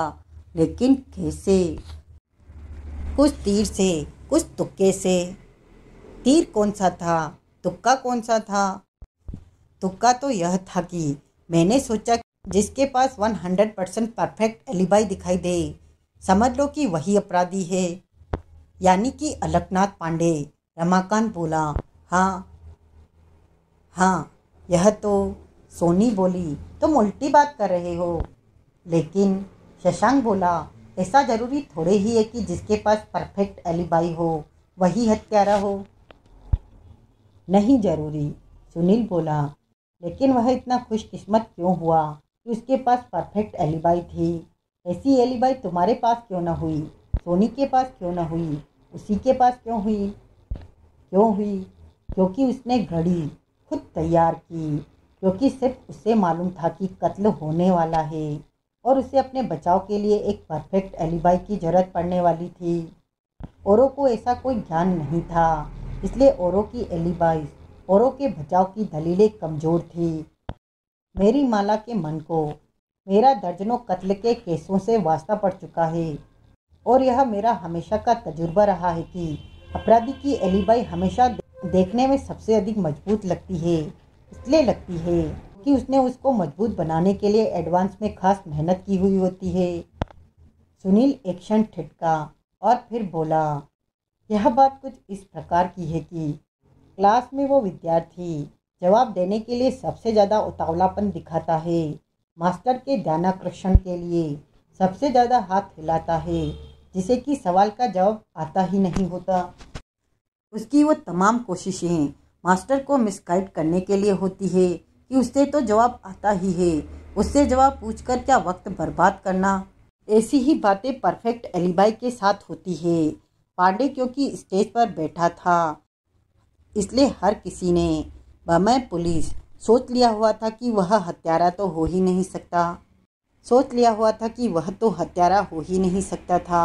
लेकिन कैसे कुछ तीर से कुछ तुक्के से तीर कौन सा था तुक्का कौन सा था तुक्का तो यह था कि मैंने सोचा जिसके पास one hundred percent perfect alibi दिखाई दे समझ लो कि वही अपराधी है यानी कि अलकनाथ पांडे रमाकांत बोला हाँ हाँ यह तो सोनी बोली तुम उल्टी बात कर रहे हो लेकिन शशांक बोला ऐसा जरूरी थोड़े ही है कि जिसके पास परफेक्ट एलिबाई हो वही हत्यारा हो नहीं जरूरी सुनील बोला लेकिन वह इतना खुशकिस्मत क्यों हुआ कि उसके पास परफेक्ट एलिबाई थी ऐसी एलिबाई तुम्हारे पास क्यों ना हुई सोनी के पास क्यों ना हुई उसी के पास क्यों हुई क्यों हुई क्योंकि उसने घड़ी खुद तैयार की क्योंकि सिर्फ उसे मालूम था कि कत्ल होने वाला है और उसे अपने बचाव के लिए एक परफेक्ट एलिबाई की जरूरत पड़ने वाली थी औरों को ऐसा कोई ज्ञान नहीं था इसलिए औरों की एलिबाई औरों के बचाव की दलीलें कमज़ोर थी मेरी माला के मन को मेरा दर्जनों कत्ल के केसों से वास्ता पड़ चुका है और यह मेरा हमेशा का तजुर्बा रहा है कि अपराधी की एलिबाई हमेशा देखने में सबसे अधिक मजबूत लगती है इसलिए लगती है कि उसने उसको मजबूत बनाने के लिए एडवांस में खास मेहनत की हुई होती है सुनील एक क्षण ठिटका और फिर बोला यह बात कुछ इस प्रकार की है कि क्लास में वो विद्यार्थी जवाब देने के लिए सबसे ज़्यादा उतावलापन दिखाता है मास्टर के ध्यानाकर्षण के लिए सबसे ज़्यादा हाथ हिलाता है जिसे कि सवाल का जवाब आता ही नहीं होता उसकी वो तमाम कोशिशें मास्टर को मिसगाइड करने के लिए होती है कि उससे तो जवाब आता ही है उससे जवाब पूछकर क्या वक्त बर्बाद करना ऐसी ही बातें परफेक्ट एलिबाई के साथ होती है पांडे क्योंकि स्टेज पर बैठा था इसलिए हर किसी ने मैं पुलिस सोच लिया हुआ था कि वह हत्यारा तो हो ही नहीं सकता सोच लिया हुआ था कि वह तो हत्यारा हो ही नहीं सकता था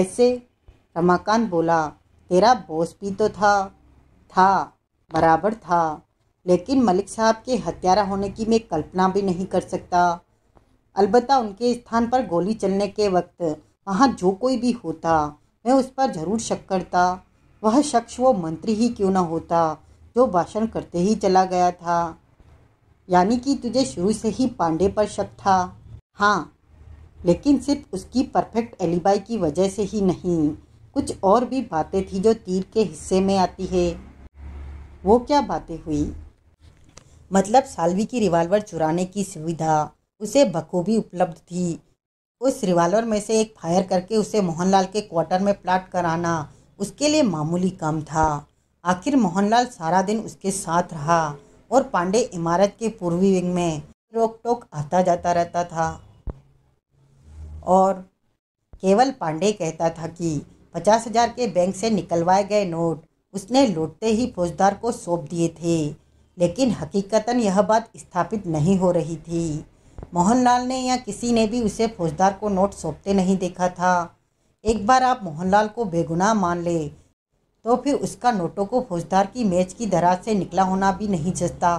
ऐसे रमाकांत बोला तेरा बॉस भी तो था था बराबर था लेकिन मलिक साहब के हत्यारा होने की मैं कल्पना भी नहीं कर सकता अलबत् उनके स्थान पर गोली चलने के वक्त वहाँ जो कोई भी होता मैं उस पर ज़रूर शक करता वह शख्स वो मंत्री ही क्यों ना होता जो तो भाषण करते ही चला गया था यानी कि तुझे शुरू से ही पांडे पर शक था हाँ लेकिन सिर्फ उसकी परफेक्ट एलिबाई की वजह से ही नहीं कुछ और भी बातें थी जो तीर के हिस्से में आती है वो क्या बातें हुई मतलब सालवी की रिवाल्वर चुराने की सुविधा उसे बखूबी उपलब्ध थी उस रिवाल्वर में से एक फायर करके उसे मोहनलाल के क्वार्टर में प्लाट कराना उसके लिए मामूली काम था आखिर मोहनलाल सारा दिन उसके साथ रहा और पांडे इमारत के पूर्वी विंग में रोक टोक आता जाता रहता था और केवल पांडे कहता था कि पचास हजार के बैंक से निकलवाए गए नोट उसने लौटते ही फौजदार को सौंप दिए थे लेकिन हकीकतन यह बात स्थापित नहीं हो रही थी मोहनलाल ने या किसी ने भी उसे फौजदार को नोट सौंपते नहीं देखा था एक बार आप मोहनलाल को बेगुनाह मान ले तो फिर उसका नोटों को फौजदार की मेज की दराज से निकला होना भी नहीं जचता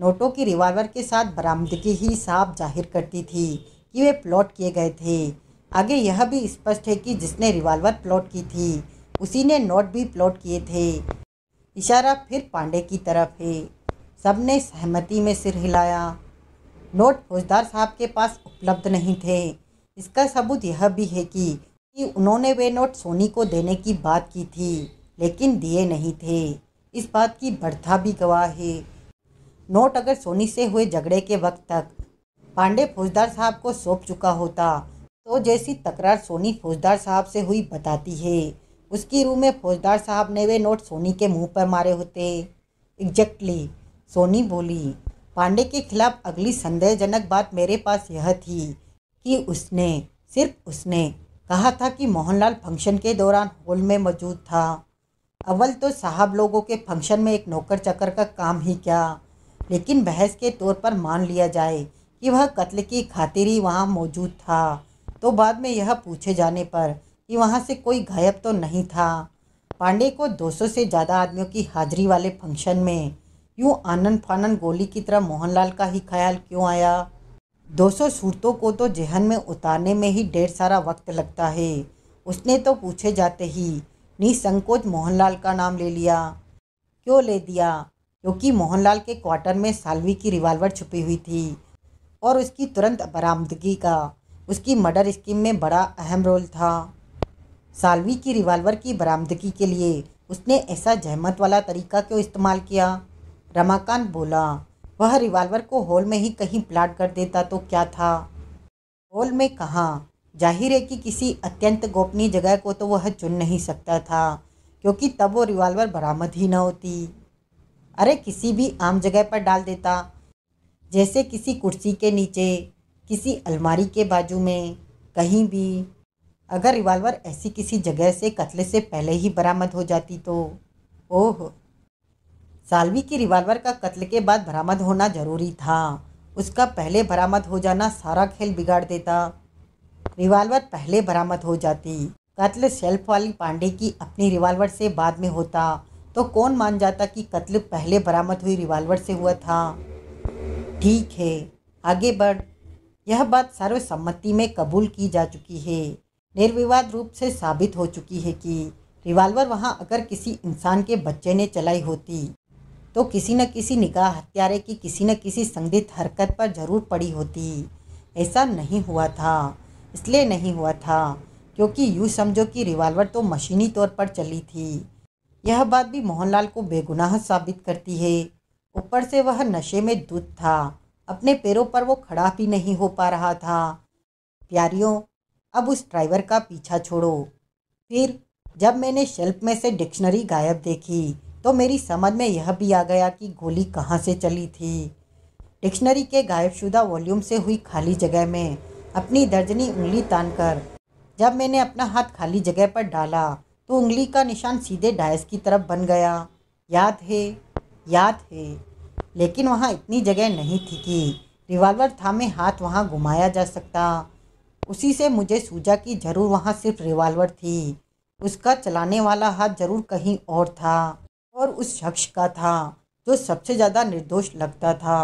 नोटों की रिवाल्वर के साथ बरामदगी ही साफ जाहिर करती थी कि वे प्लॉट किए गए थे आगे यह भी स्पष्ट है कि जिसने रिवाल्वर प्लॉट की थी उसी ने नोट भी प्लॉट किए थे इशारा फिर पांडे की तरफ है सब ने सहमति में सिर हिलाया नोट फौजदार साहब के पास उपलब्ध नहीं थे इसका सबूत यह भी है कि कि उन्होंने वे नोट सोनी को देने की बात की थी लेकिन दिए नहीं थे इस बात की बढ़ता भी गवाह है नोट अगर सोनी से हुए झगड़े के वक्त तक पांडे फौजदार साहब को सौंप चुका होता तो जैसी तकरार सोनी फौजदार साहब से हुई बताती है उसकी रूह में फौजदार साहब ने वे नोट सोनी के मुंह पर मारे होते एग्जैक्टली सोनी बोली पांडे के खिलाफ अगली संदेहजनक बात मेरे पास यह थी कि उसने सिर्फ उसने कहा था कि मोहनलाल फंक्शन के दौरान हॉल में मौजूद था अव्वल तो साहब लोगों के फंक्शन में एक नौकर चक्कर का काम ही क्या लेकिन बहस के तौर पर मान लिया जाए कि वह कत्ल की खातिर ही वहाँ मौजूद था तो बाद में यह पूछे जाने पर कि वहाँ से कोई गायब तो नहीं था पांडे को 200 से ज़्यादा आदमियों की हाजिरी वाले फंक्शन में यूँ आनन फानन गोली की तरह मोहनलाल का ही ख्याल क्यों आया 200 सूरतों को तो जहन में उतारने में ही ढेर सारा वक्त लगता है उसने तो पूछे जाते ही निसंकोच मोहनलाल का नाम ले लिया क्यों ले दिया क्योंकि मोहनलाल के क्वार्टर में सालवी की रिवाल्वर छुपी हुई थी और उसकी तुरंत बरामदगी का उसकी मर्डर स्कीम में बड़ा अहम रोल था सालवी की रिवाल्वर की बरामदगी के लिए उसने ऐसा जहमत वाला तरीका क्यों इस्तेमाल किया रमाकांत बोला वह रिवाल्वर को हॉल में ही कहीं प्लाट कर देता तो क्या था हॉल में कहाँ जाहिर है कि किसी अत्यंत गोपनीय जगह को तो वह चुन नहीं सकता था क्योंकि तब वो रिवाल्वर बरामद ही न होती अरे किसी भी आम जगह पर डाल देता जैसे किसी कुर्सी के नीचे किसी अलमारी के बाजू में कहीं भी अगर रिवाल्वर ऐसी किसी जगह से कत्ले से पहले ही बरामद हो जाती तो ओह सालवी की रिवाल्वर का कत्ल के बाद बरामद होना जरूरी था उसका पहले बरामद हो जाना सारा खेल बिगाड़ देता रिवाल्वर पहले बरामद हो जाती कत्ल शेल्फ वाली पांडे की अपनी रिवाल्वर से बाद में होता तो कौन मान जाता कि कत्ल पहले बरामद हुई रिवाल्वर से हुआ था ठीक है आगे बढ़ यह बात सर्वसम्मति में कबूल की जा चुकी है निर्विवाद रूप से साबित हो चुकी है कि रिवाल्वर वहाँ अगर किसी इंसान के बच्चे ने चलाई होती तो किसी न किसी निगाह हत्यारे की किसी न किसी संदिग्ध हरकत पर जरूर पड़ी होती ऐसा नहीं हुआ था इसलिए नहीं हुआ था क्योंकि यूँ समझो कि रिवाल्वर तो मशीनी तौर पर चली थी यह बात भी मोहनलाल को बेगुनाह साबित करती है ऊपर से वह नशे में दूध था अपने पैरों पर वो खड़ा भी नहीं हो पा रहा था प्यारियों अब उस ड्राइवर का पीछा छोड़ो फिर जब मैंने शेल्फ में से डिक्शनरी गायब देखी तो मेरी समझ में यह भी आ गया कि गोली कहाँ से चली थी डिक्शनरी के गायबशुदा वॉल्यूम से हुई खाली जगह में अपनी दर्जनी उंगली तान कर जब मैंने अपना हाथ खाली जगह पर डाला तो उंगली का निशान सीधे डायस की तरफ बन गया याद है याद है लेकिन वहाँ इतनी जगह नहीं थी कि रिवाल्वर मैं हाथ वहाँ घुमाया जा सकता उसी से मुझे सूझा कि ज़रूर वहाँ सिर्फ रिवाल्वर थी उसका चलाने वाला हाथ ज़रूर कहीं और था और उस शख्स का था जो सबसे ज़्यादा निर्दोष लगता था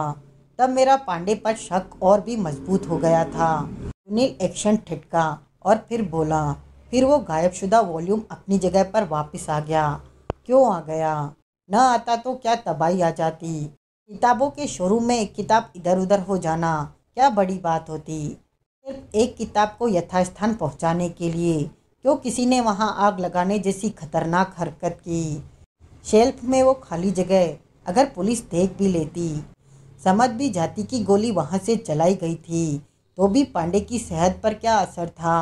तब मेरा पांडे पर शक और भी मजबूत हो गया था सुनील एक्शन ठिटका और फिर बोला फिर वो गायबशुदा वॉल्यूम अपनी जगह पर वापस आ गया क्यों आ गया न आता तो क्या तबाही आ जाती किताबों के शोरूम में एक किताब इधर उधर हो जाना क्या बड़ी बात होती सिर्फ एक किताब को यथास्थान पहुंचाने के लिए क्यों किसी ने वहां आग लगाने जैसी खतरनाक हरकत की शेल्फ में वो खाली जगह अगर पुलिस देख भी लेती समझ भी जाती कि गोली वहाँ से चलाई गई थी तो भी पांडे की सेहत पर क्या असर था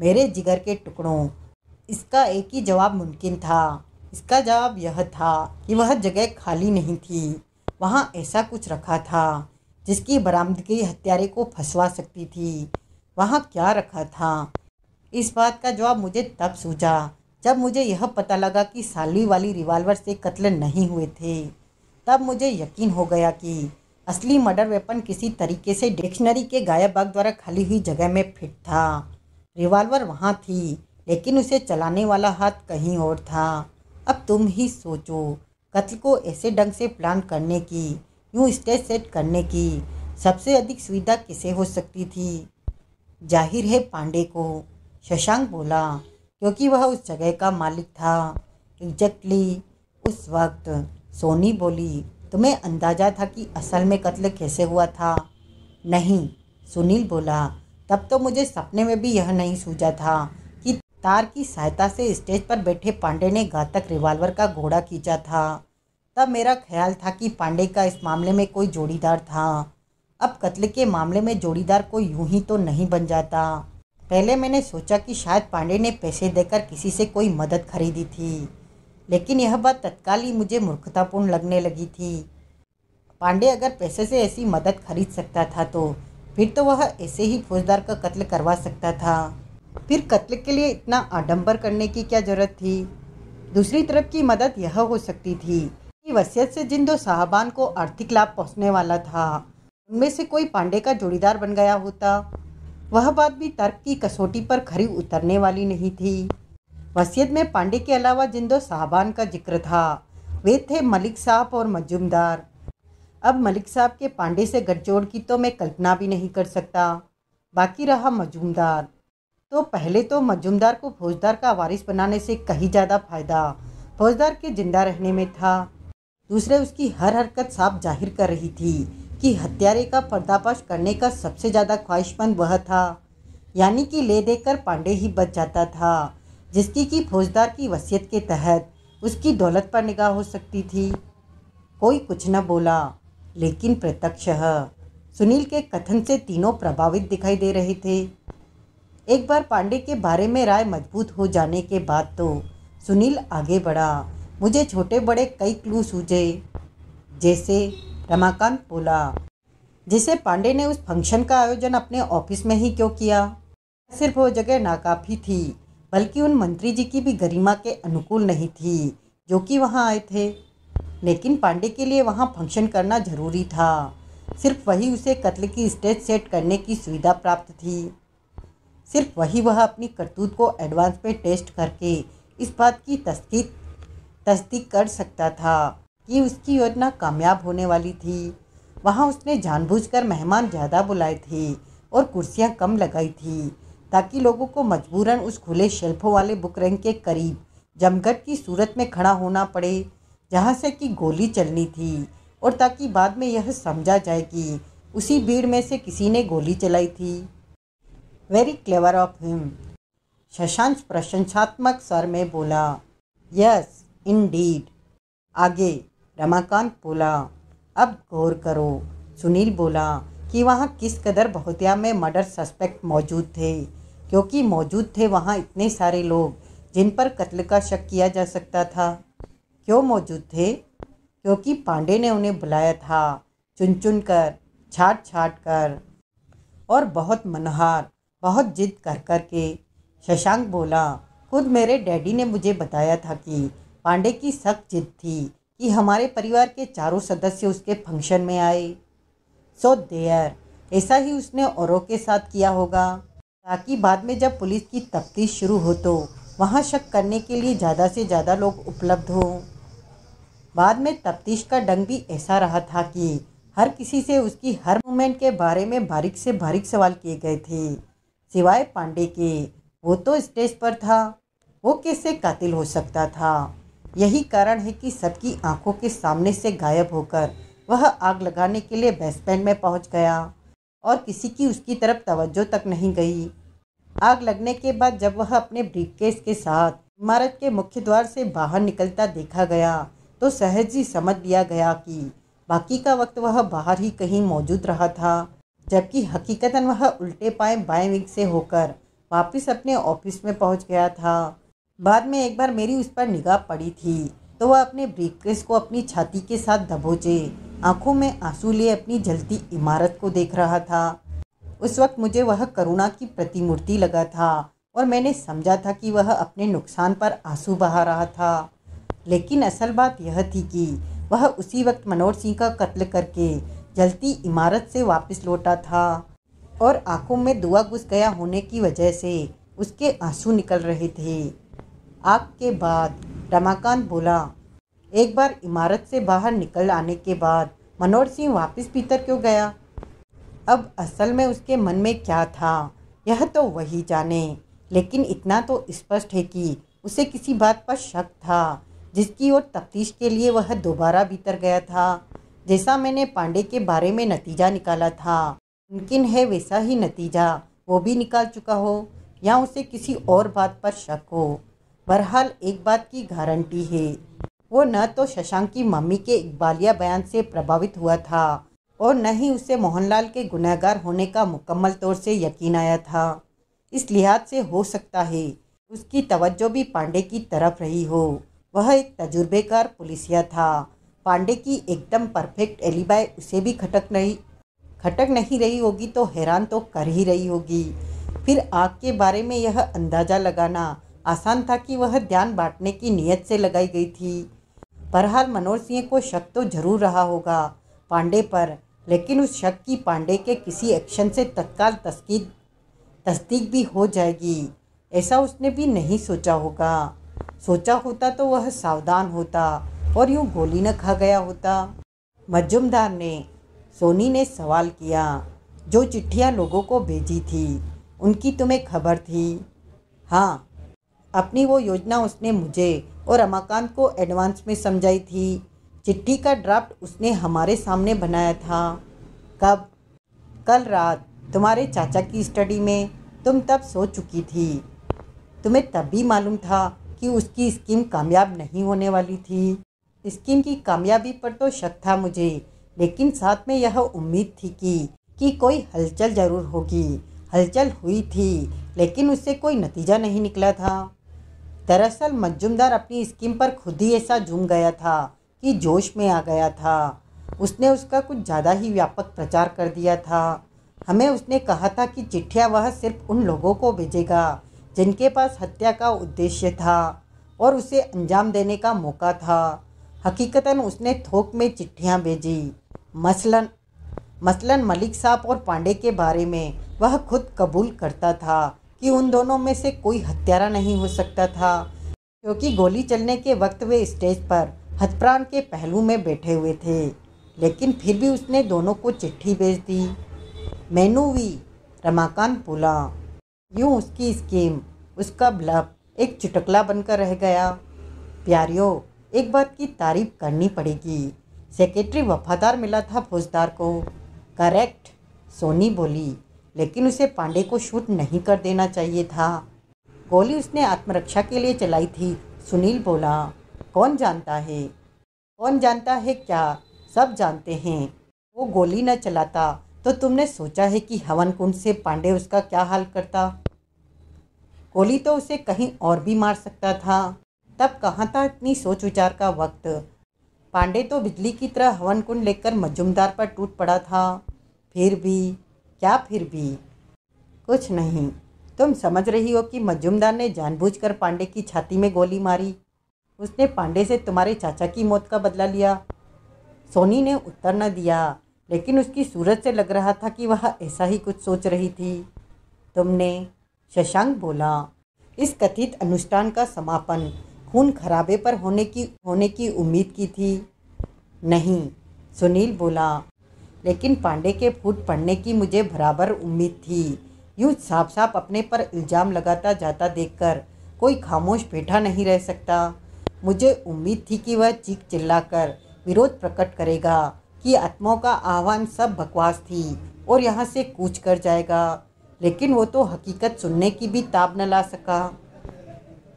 मेरे जिगर के टुकड़ों इसका एक ही जवाब मुमकिन था इसका जवाब यह था कि वह जगह खाली नहीं थी वहाँ ऐसा कुछ रखा था जिसकी बरामदगी हत्यारे को फंसवा सकती थी वहाँ क्या रखा था इस बात का जवाब मुझे तब सूझा जब मुझे यह पता लगा कि सालवी वाली रिवाल्वर से कत्ल नहीं हुए थे तब मुझे यकीन हो गया कि असली मर्डर वेपन किसी तरीके से डिक्शनरी के गायब बाग द्वारा खाली हुई जगह में फिट था रिवाल्वर वहाँ थी लेकिन उसे चलाने वाला हाथ कहीं और था अब तुम ही सोचो कत्ल को ऐसे ढंग से प्लान करने की यूँ स्टेज सेट करने की सबसे अधिक सुविधा किसे हो सकती थी जाहिर है पांडे को शशांक बोला क्योंकि वह उस जगह का मालिक था एग्जैक्टली उस वक्त सोनी बोली तुम्हें अंदाज़ा था कि असल में कत्ल कैसे हुआ था नहीं सुनील बोला तब तो मुझे सपने में भी यह नहीं सूझा था कि तार की सहायता से स्टेज पर बैठे पांडे ने घातक रिवाल्वर का घोड़ा खींचा था तब मेरा ख्याल था कि पांडे का इस मामले में कोई जोड़ीदार था अब कत्ल के मामले में जोड़ीदार कोई यूं ही तो नहीं बन जाता पहले मैंने सोचा कि शायद पांडे ने पैसे देकर किसी से कोई मदद खरीदी थी लेकिन यह बात तत्काल ही मुझे मूर्खतापूर्ण लगने लगी थी पांडे अगर पैसे से ऐसी मदद खरीद सकता था तो फिर तो वह ऐसे ही फौजदार का कत्ल करवा सकता था फिर कत्ल के लिए इतना आडंबर करने की क्या ज़रूरत थी दूसरी तरफ की मदद यह हो सकती थी कि वसीयत से जिन दो साहबान को आर्थिक लाभ पहुंचने वाला था उनमें से कोई पांडे का जोड़ीदार बन गया होता वह बात भी तर्क की कसौटी पर खरी उतरने वाली नहीं थी वसीयत में पांडे के अलावा जिन दो साहबान का जिक्र था वे थे मलिक साहब और मजुमदार अब मलिक साहब के पांडे से गठजोड़ की तो मैं कल्पना भी नहीं कर सकता बाकी रहा मजुमदार तो पहले तो मजुमदार को फौजदार का वारिस बनाने से कहीं ज़्यादा फ़ायदा फौजदार के जिंदा रहने में था दूसरे उसकी हर हरकत साफ जाहिर कर रही थी कि हत्यारे का पर्दाफाश करने का सबसे ज़्यादा ख्वाहिशमंद वह था यानी कि ले देकर पांडे ही बच जाता था जिसकी कि फौजदार की वसीयत के तहत उसकी दौलत पर निगाह हो सकती थी कोई कुछ न बोला लेकिन प्रत्यक्ष सुनील के कथन से तीनों प्रभावित दिखाई दे रहे थे एक बार पांडे के बारे में राय मजबूत हो जाने के बाद तो सुनील आगे बढ़ा मुझे छोटे बड़े कई क्लू सूझे जैसे रमाकांत बोला जिसे पांडे ने उस फंक्शन का आयोजन अपने ऑफिस में ही क्यों किया सिर्फ वो जगह नाकाफ़ी थी बल्कि उन मंत्री जी की भी गरिमा के अनुकूल नहीं थी जो कि वहाँ आए थे लेकिन पांडे के लिए वहाँ फंक्शन करना जरूरी था सिर्फ वही उसे कत्ल की स्टेज सेट करने की सुविधा प्राप्त थी सिर्फ वही वह अपनी करतूत को एडवांस पे टेस्ट करके इस बात की तस्दीक तस्दीक कर सकता था कि उसकी योजना कामयाब होने वाली थी वहाँ उसने जानबूझकर मेहमान ज़्यादा बुलाए थे और कुर्सियाँ कम लगाई थी ताकि लोगों को मजबूरन उस खुले शेल्फों वाले बुक रैंक के करीब जमघट की सूरत में खड़ा होना पड़े जहाँ से कि गोली चलनी थी और ताकि बाद में यह समझा जाए कि उसी भीड़ में से किसी ने गोली चलाई थी very clever of him Shashank प्रशंसात्मक स्वर में बोला यस इन डीड आगे रमाकांत बोला अब गौर करो सुनील बोला कि वहाँ किस कदर बहुतिया में मर्डर सस्पेक्ट मौजूद थे क्योंकि मौजूद थे वहाँ इतने सारे लोग जिन पर कत्ल का शक किया जा सकता था क्यों मौजूद थे क्योंकि पांडे ने उन्हें बुलाया था चुन चुन कर छाट छाट कर और बहुत मनहार बहुत जिद कर कर के शशांक बोला खुद मेरे डैडी ने मुझे बताया था कि पांडे की सख्त जिद थी कि हमारे परिवार के चारों सदस्य उसके फंक्शन में आए सो देयर ऐसा ही उसने औरों के साथ किया होगा ताकि बाद में जब पुलिस की तफ्तीश शुरू हो तो वहाँ शक करने के लिए ज़्यादा से ज़्यादा लोग उपलब्ध हों बाद में तफ्तीश का डंग भी ऐसा रहा था कि हर किसी से उसकी हर मोमेंट के बारे में बारीक से बारीक सवाल किए गए थे सिवाय पांडे के वो तो स्टेज पर था वो कैसे कातिल हो सकता था यही कारण है कि सबकी आंखों के सामने से गायब होकर वह आग लगाने के लिए बेसमेंट में पहुंच गया और किसी की उसकी तरफ तवज्जो तक नहीं गई आग लगने के बाद जब वह अपने ब्रीफकेस के साथ इमारत के मुख्य द्वार से बाहर निकलता देखा गया तो सहज ही समझ लिया गया कि बाकी का वक्त वह बाहर ही कहीं मौजूद रहा था जबकि हकीकतन वह उल्टे पाए बाएं विंग से होकर वापस अपने ऑफिस में पहुंच गया था बाद में एक बार मेरी उस पर निगाह पड़ी थी तो वह अपने ब्रीफकेस को अपनी छाती के साथ दबोचे आंखों में आंसू लिए अपनी जलती इमारत को देख रहा था उस वक्त मुझे वह करुणा की प्रतिमूर्ति लगा था और मैंने समझा था कि वह अपने नुकसान पर आंसू बहा रहा था लेकिन असल बात यह थी कि वह उसी वक्त मनोहर सिंह का कत्ल करके जलती इमारत से वापस लौटा था और आंखों में दुआ घुस गया होने की वजह से उसके आंसू निकल रहे थे आग के बाद रमाकांत बोला एक बार इमारत से बाहर निकल आने के बाद मनोहर सिंह वापस भीतर क्यों गया अब असल में उसके मन में क्या था यह तो वही जाने लेकिन इतना तो स्पष्ट है कि उसे किसी बात पर शक था जिसकी ओर तफ्तीश के लिए वह दोबारा भीतर गया था जैसा मैंने पांडे के बारे में नतीजा निकाला था मुमकिन है वैसा ही नतीजा वो भी निकाल चुका हो या उसे किसी और बात पर शक हो बहरहाल एक बात की गारंटी है वो न तो शशांक की मम्मी के इकबालिया बयान से प्रभावित हुआ था और न ही उसे मोहनलाल के गुनहगार होने का मुकम्मल तौर से यकीन आया था इस लिहाज से हो सकता है उसकी तवज्जो भी पांडे की तरफ रही हो वह एक तजुर्बेकार पुलिसिया था पांडे की एकदम परफेक्ट एलिबाई उसे भी खटक नहीं खटक नहीं रही होगी तो हैरान तो कर ही रही होगी फिर आग के बारे में यह अंदाज़ा लगाना आसान था कि वह ध्यान बांटने की नीयत से लगाई गई थी बहरहाल मनोज सिंह को शक तो जरूर रहा होगा पांडे पर लेकिन उस शक की पांडे के किसी एक्शन से तत्काल तस्की तस्दीक भी हो जाएगी ऐसा उसने भी नहीं सोचा होगा सोचा होता तो वह सावधान होता और यूँ गोली न खा गया होता मजुमदार ने सोनी ने सवाल किया जो चिट्ठियाँ लोगों को भेजी थी उनकी तुम्हें खबर थी हाँ अपनी वो योजना उसने मुझे और रमाकांत को एडवांस में समझाई थी चिट्ठी का ड्राफ्ट उसने हमारे सामने बनाया था कब कल रात तुम्हारे चाचा की स्टडी में तुम तब सो चुकी थी तुम्हें तब भी मालूम था कि उसकी स्कीम कामयाब नहीं होने वाली थी स्कीम की कामयाबी पर तो शक था मुझे लेकिन साथ में यह उम्मीद थी कि कि कोई हलचल ज़रूर होगी हलचल हुई थी लेकिन उससे कोई नतीजा नहीं निकला था दरअसल मजुमदार अपनी स्कीम पर खुद ही ऐसा झूम गया था कि जोश में आ गया था उसने उसका कुछ ज़्यादा ही व्यापक प्रचार कर दिया था हमें उसने कहा था कि चिट्ठियाँ वह सिर्फ उन लोगों को भेजेगा जिनके पास हत्या का उद्देश्य था और उसे अंजाम देने का मौका था हकीकतन उसने थोक में चिट्ठियाँ भेजी मसलन मसलन मलिक साहब और पांडे के बारे में वह खुद कबूल करता था कि उन दोनों में से कोई हत्यारा नहीं हो सकता था क्योंकि गोली चलने के वक्त वे स्टेज पर हथप्राण के पहलू में बैठे हुए थे लेकिन फिर भी उसने दोनों को चिट्ठी भेज दी मैनू भी रमाकांत बोला यूँ उसकी स्कीम उसका ब्लब एक चुटकला बनकर रह गया प्यारियों एक बात की तारीफ करनी पड़ेगी सेक्रेटरी वफादार मिला था फौजदार को करेक्ट सोनी बोली लेकिन उसे पांडे को शूट नहीं कर देना चाहिए था गोली उसने आत्मरक्षा के लिए चलाई थी सुनील बोला कौन जानता है कौन जानता है क्या सब जानते हैं वो गोली न चलाता तो तुमने सोचा है कि हवन कुंड से पांडे उसका क्या हाल करता गोली तो उसे कहीं और भी मार सकता था तब कहाँ था इतनी सोच विचार का वक्त पांडे तो बिजली की तरह हवन कुंड लेकर मजुमदार पर टूट पड़ा था फिर भी क्या फिर भी कुछ नहीं तुम समझ रही हो कि मजुमदार ने जानबूझकर पांडे की छाती में गोली मारी उसने पांडे से तुम्हारे चाचा की मौत का बदला लिया सोनी ने उत्तर न दिया लेकिन उसकी सूरत से लग रहा था कि वह ऐसा ही कुछ सोच रही थी तुमने शशांक बोला इस कथित अनुष्ठान का समापन खून खराबे पर होने की होने की उम्मीद की थी नहीं सुनील बोला लेकिन पांडे के फूट पड़ने की मुझे बराबर उम्मीद थी यूँ साफ साफ अपने पर इल्ज़ाम लगाता जाता देखकर कोई खामोश बैठा नहीं रह सकता मुझे उम्मीद थी कि वह चीख चिल्लाकर विरोध प्रकट करेगा कि आत्माओं का आह्वान सब बकवास थी और यहाँ से कूच कर जाएगा लेकिन वो तो हकीकत सुनने की भी ताब न ला सका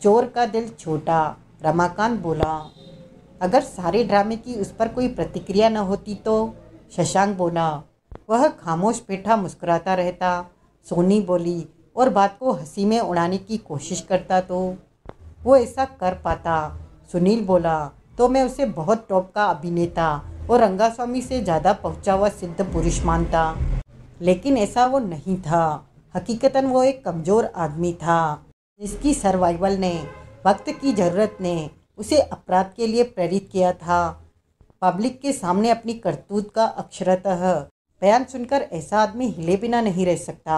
चोर का दिल छोटा रमाकांत बोला अगर सारे ड्रामे की उस पर कोई प्रतिक्रिया न होती तो शशांक बोला वह खामोश बैठा मुस्कुराता रहता सोनी बोली और बात को हंसी में उड़ाने की कोशिश करता तो वो ऐसा कर पाता सुनील बोला तो मैं उसे बहुत टॉप का अभिनेता और रंगा स्वामी से ज़्यादा पहुँचा हुआ सिद्ध पुरुष मानता लेकिन ऐसा वो नहीं था हकीकतन वो एक कमज़ोर आदमी था जिसकी सर्वाइवल ने वक्त की ज़रूरत ने उसे अपराध के लिए प्रेरित किया था पब्लिक के सामने अपनी करतूत का अक्षरतः बयान सुनकर ऐसा आदमी हिले बिना नहीं रह सकता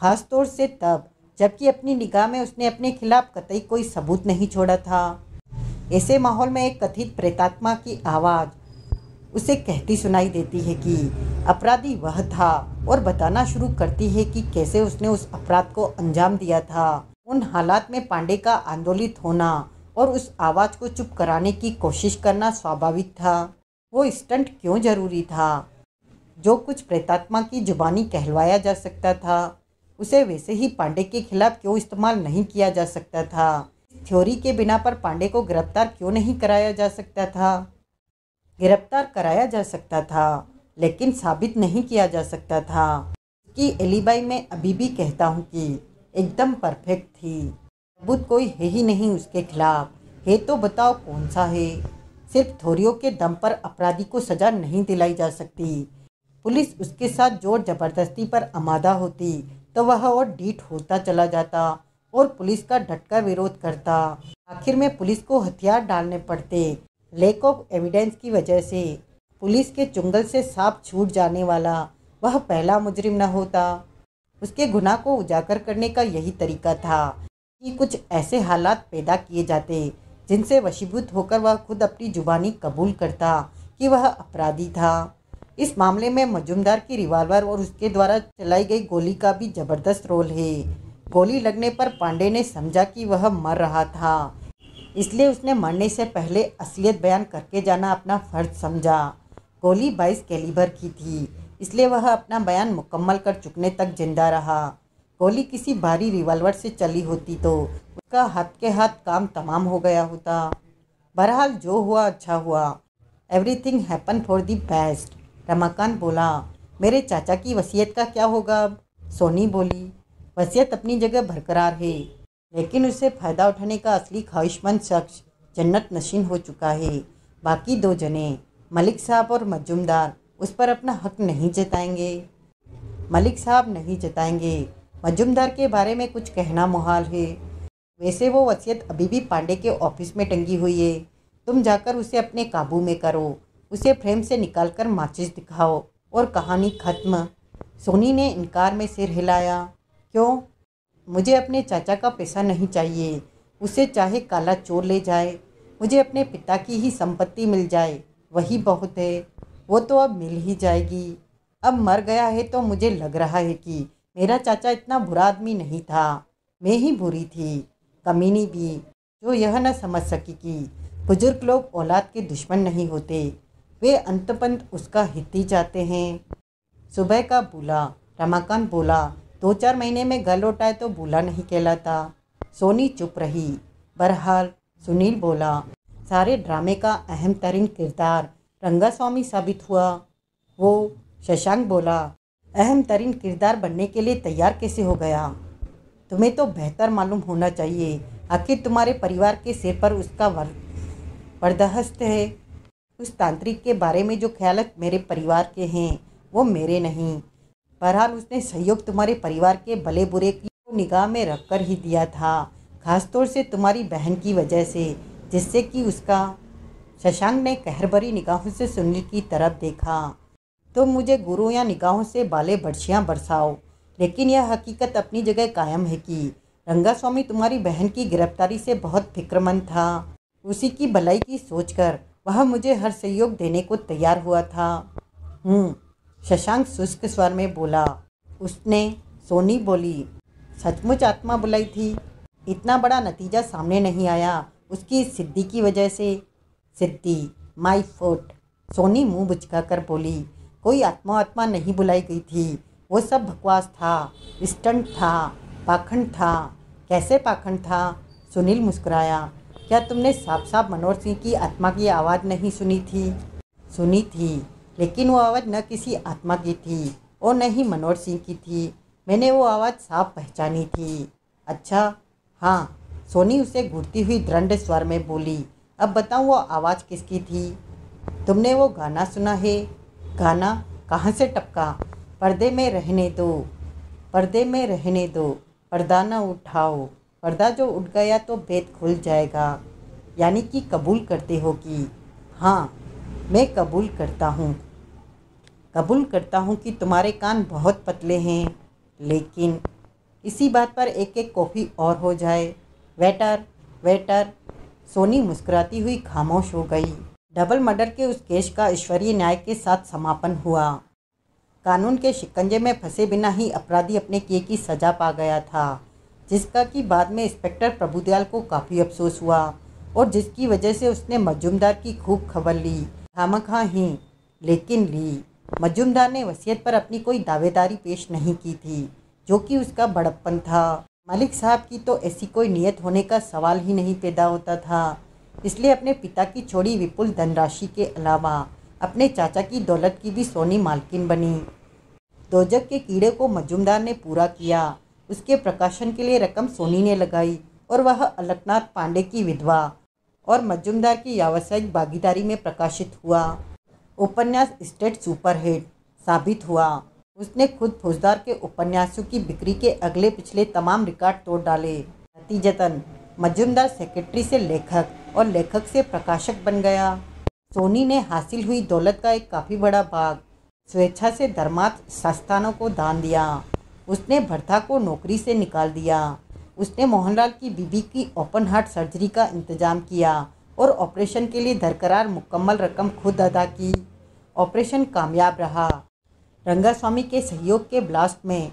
खास तौर से तब जबकि अपनी निगाह में उसने अपने खिलाफ कतई कोई सबूत नहीं छोड़ा था ऐसे माहौल में एक कथित प्रेतात्मा की आवाज़ उसे कहती सुनाई देती है कि अपराधी वह था और बताना शुरू करती है कि कैसे उसने उस अपराध को अंजाम दिया था उन हालात में पांडे का आंदोलित होना और उस आवाज़ को चुप कराने की कोशिश करना स्वाभाविक था वो स्टंट क्यों जरूरी था जो कुछ प्रेतात्मा की जुबानी कहलवाया जा सकता था उसे वैसे ही पांडे के खिलाफ क्यों इस्तेमाल नहीं किया जा सकता था थ्योरी के बिना पर पांडे को गिरफ्तार क्यों नहीं कराया जा सकता था गिरफ्तार कराया जा सकता था लेकिन साबित नहीं किया जा सकता था कि एलिबाई मैं अभी भी कहता हूँ कि एकदम परफेक्ट थी सबूत कोई है ही नहीं उसके खिलाफ है तो बताओ कौन सा है सिर्फ थोरियों के दम पर अपराधी को सजा नहीं दिलाई जा सकती पुलिस उसके साथ जोर जबरदस्ती पर आमादा होती तो वह और डीट होता चला जाता और पुलिस का डटकर विरोध करता आखिर में पुलिस को हथियार डालने पड़ते लैक ऑफ एविडेंस की वजह से पुलिस के चुंगल से सांप छूट जाने वाला वह पहला मुजरिम न होता उसके गुनाह को उजागर करने का यही तरीका था कि कुछ ऐसे हालात पैदा किए जाते जिनसे वशीभूत होकर वह खुद अपनी जुबानी कबूल करता कि वह अपराधी था इस मामले में मजुमदार की रिवाल्वर और उसके द्वारा चलाई गई गोली का भी जबरदस्त रोल है गोली लगने पर पांडे ने समझा कि वह मर रहा था इसलिए उसने मरने से पहले असलियत बयान करके जाना अपना फर्ज समझा गोली बाईस कैलिबर की थी इसलिए वह अपना बयान मुकम्मल कर चुकने तक जिंदा रहा गोली किसी भारी रिवॉल्वर से चली होती तो उसका हाथ के हाथ काम तमाम हो गया होता बहरहाल जो हुआ अच्छा हुआ everything happen for the best Ramakant बोला मेरे चाचा की वसीयत का क्या होगा अब सोनी बोली वसीयत अपनी जगह बरकरार है लेकिन उसे फ़ायदा उठाने का असली ख्वाहिशमंद शख्स जन्नत नशीन हो चुका है बाकी दो जने मलिक साहब और मजुमदार उस पर अपना हक नहीं जताएंगे मलिक साहब नहीं जताएंगे मजुमदार के बारे में कुछ कहना मुहाल है वैसे वो वसीयत अभी भी पांडे के ऑफिस में टंगी हुई है तुम जाकर उसे अपने काबू में करो उसे फ्रेम से निकाल कर माचिस दिखाओ और कहानी खत्म सोनी ने इनकार में सिर हिलाया क्यों मुझे अपने चाचा का पैसा नहीं चाहिए उसे चाहे काला चोर ले जाए मुझे अपने पिता की ही संपत्ति मिल जाए वही बहुत है वो तो अब मिल ही जाएगी अब मर गया है तो मुझे लग रहा है कि मेरा चाचा इतना बुरा आदमी नहीं था मैं ही बुरी थी कमीनी भी जो यह न समझ सकी कि बुजुर्ग लोग औलाद के दुश्मन नहीं होते वे अंतपंत उसका हित ही चाहते हैं सुबह का बोला रमाकांत बोला दो चार महीने में घर लौटाए तो बोला नहीं कहलाता सोनी चुप रही बहरहाल सुनील बोला सारे ड्रामे का अहम तरीन किरदार रंगास्वामी साबित हुआ वो शशांक बोला अहम तरीन किरदार बनने के लिए तैयार कैसे हो गया तुम्हें तो बेहतर मालूम होना चाहिए आखिर तुम्हारे परिवार के सिर पर उसका वर वर्दहस्त है उस तांत्रिक के बारे में जो ख्याल मेरे परिवार के हैं वो मेरे नहीं बहरहाल उसने सहयोग तुम्हारे परिवार के भले बुरे की निगाह में रख कर ही दिया था खासतौर से तुम्हारी बहन की वजह से जिससे कि उसका शशांक ने कहरबरी निगाहों से सुनील की तरफ देखा तो मुझे गुरु या निगाहों से बाले बर्छियाँ बरसाओ लेकिन यह हकीकत अपनी जगह कायम है कि रंगा स्वामी तुम्हारी बहन की गिरफ्तारी से बहुत फिक्रमंद था उसी की भलाई की सोचकर वह मुझे हर सहयोग देने को तैयार हुआ था हम्म शशांक शुष्क स्वर में बोला उसने सोनी बोली सचमुच आत्मा बुलाई थी इतना बड़ा नतीजा सामने नहीं आया उसकी सिद्धि की वजह से सिद्धि माई फोट सोनी मुंह बुचका कर बोली कोई आत्मा आत्मा नहीं बुलाई गई थी वो सब बकवास था स्टंट था पाखंड था कैसे पाखंड था सुनील मुस्कुराया क्या तुमने साफ साफ मनोहर सिंह की आत्मा की आवाज़ नहीं सुनी थी सुनी थी लेकिन वो आवाज़ न किसी आत्मा की थी और न ही मनोहर सिंह की थी मैंने वो आवाज़ साफ पहचानी थी अच्छा हाँ सोनी उसे घुटती हुई दृढ़ स्वर में बोली अब बताऊँ वो आवाज़ किसकी थी तुमने वो गाना सुना है गाना कहाँ से टपका पर्दे में रहने दो पर्दे में रहने दो पर्दा ना उठाओ पर्दा जो उठ गया तो भेद खुल जाएगा यानी कि कबूल करते हो कि हाँ मैं कबूल करता हूँ कबूल करता हूँ कि तुम्हारे कान बहुत पतले हैं लेकिन इसी बात पर एक एक कॉफ़ी और हो जाए वेटर वेटर सोनी मुस्कुराती हुई खामोश हो गई डबल मर्डर के उस केस का ईश्वरीय न्याय के साथ समापन हुआ कानून के शिकंजे में फंसे बिना ही अपराधी अपने किए की सज़ा पा गया था जिसका कि बाद में इंस्पेक्टर प्रभुदयाल को काफ़ी अफसोस हुआ और जिसकी वजह से उसने मजुमदार की खूब खबर ली खामखा ही लेकिन ली मजुमदार ने वसीयत पर अपनी कोई दावेदारी पेश नहीं की थी जो कि उसका बड़प्पन था मालिक साहब की तो ऐसी कोई नीयत होने का सवाल ही नहीं पैदा होता था इसलिए अपने पिता की छोड़ी विपुल धनराशि के अलावा अपने चाचा की दौलत की भी सोनी मालकिन बनी दोजक के कीड़े को मजुमदार ने पूरा किया उसके प्रकाशन के लिए रकम सोनी ने लगाई और वह अलकनाथ पांडे की विधवा और मजुमदार की व्यावसायिक भागीदारी में प्रकाशित हुआ उपन्यास स्टेट सुपरहिट साबित हुआ उसने खुद फौजदार के उपन्यासों की बिक्री के अगले पिछले तमाम रिकॉर्ड तोड़ डाले नतीजतन मजुमदार सेक्रेटरी से लेखक और लेखक से प्रकाशक बन गया सोनी ने हासिल हुई दौलत का एक काफ़ी बड़ा भाग स्वेच्छा से धर्मार्थ संस्थानों को दान दिया उसने भरथा को नौकरी से निकाल दिया उसने मोहनलाल की बीबी की ओपन हार्ट सर्जरी का इंतजाम किया और ऑपरेशन के लिए दरकरार मुकम्मल रकम खुद अदा की ऑपरेशन कामयाब रहा रंगास्वामी के सहयोग के ब्लास्ट में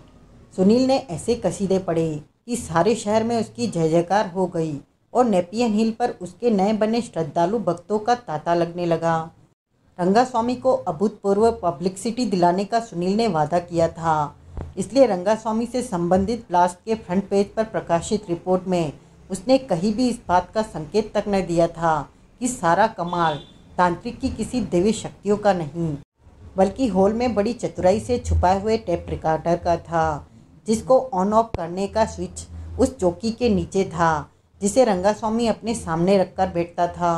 सुनील ने ऐसे कसीदे पढ़े कि सारे शहर में उसकी जय जयकार हो गई और नेपियन हिल पर उसके नए बने श्रद्धालु भक्तों का तांता लगने लगा रंगा स्वामी को अभूतपूर्व पब्लिकसिटी दिलाने का सुनील ने वादा किया था इसलिए रंगा स्वामी से संबंधित ब्लास्ट के फ्रंट पेज पर प्रकाशित रिपोर्ट में उसने कहीं भी इस बात का संकेत तक न दिया था कि सारा कमाल तांत्रिक की किसी देवी शक्तियों का नहीं बल्कि हॉल में बड़ी चतुराई से छुपाए हुए टेप रिकॉर्डर का था जिसको ऑन ऑफ करने का स्विच उस चौकी के नीचे था जिसे रंगा स्वामी अपने सामने रखकर बैठता था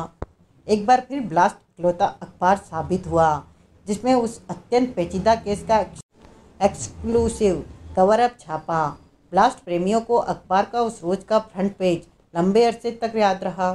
एक बार फिर ब्लास्ट इकलौता अखबार साबित हुआ जिसमें उस अत्यंत पेचीदा केस का एक्सक्लूसिव कवरअप छापा ब्लास्ट प्रेमियों को अखबार का उस रोज का फ्रंट पेज लंबे अरसे तक याद रहा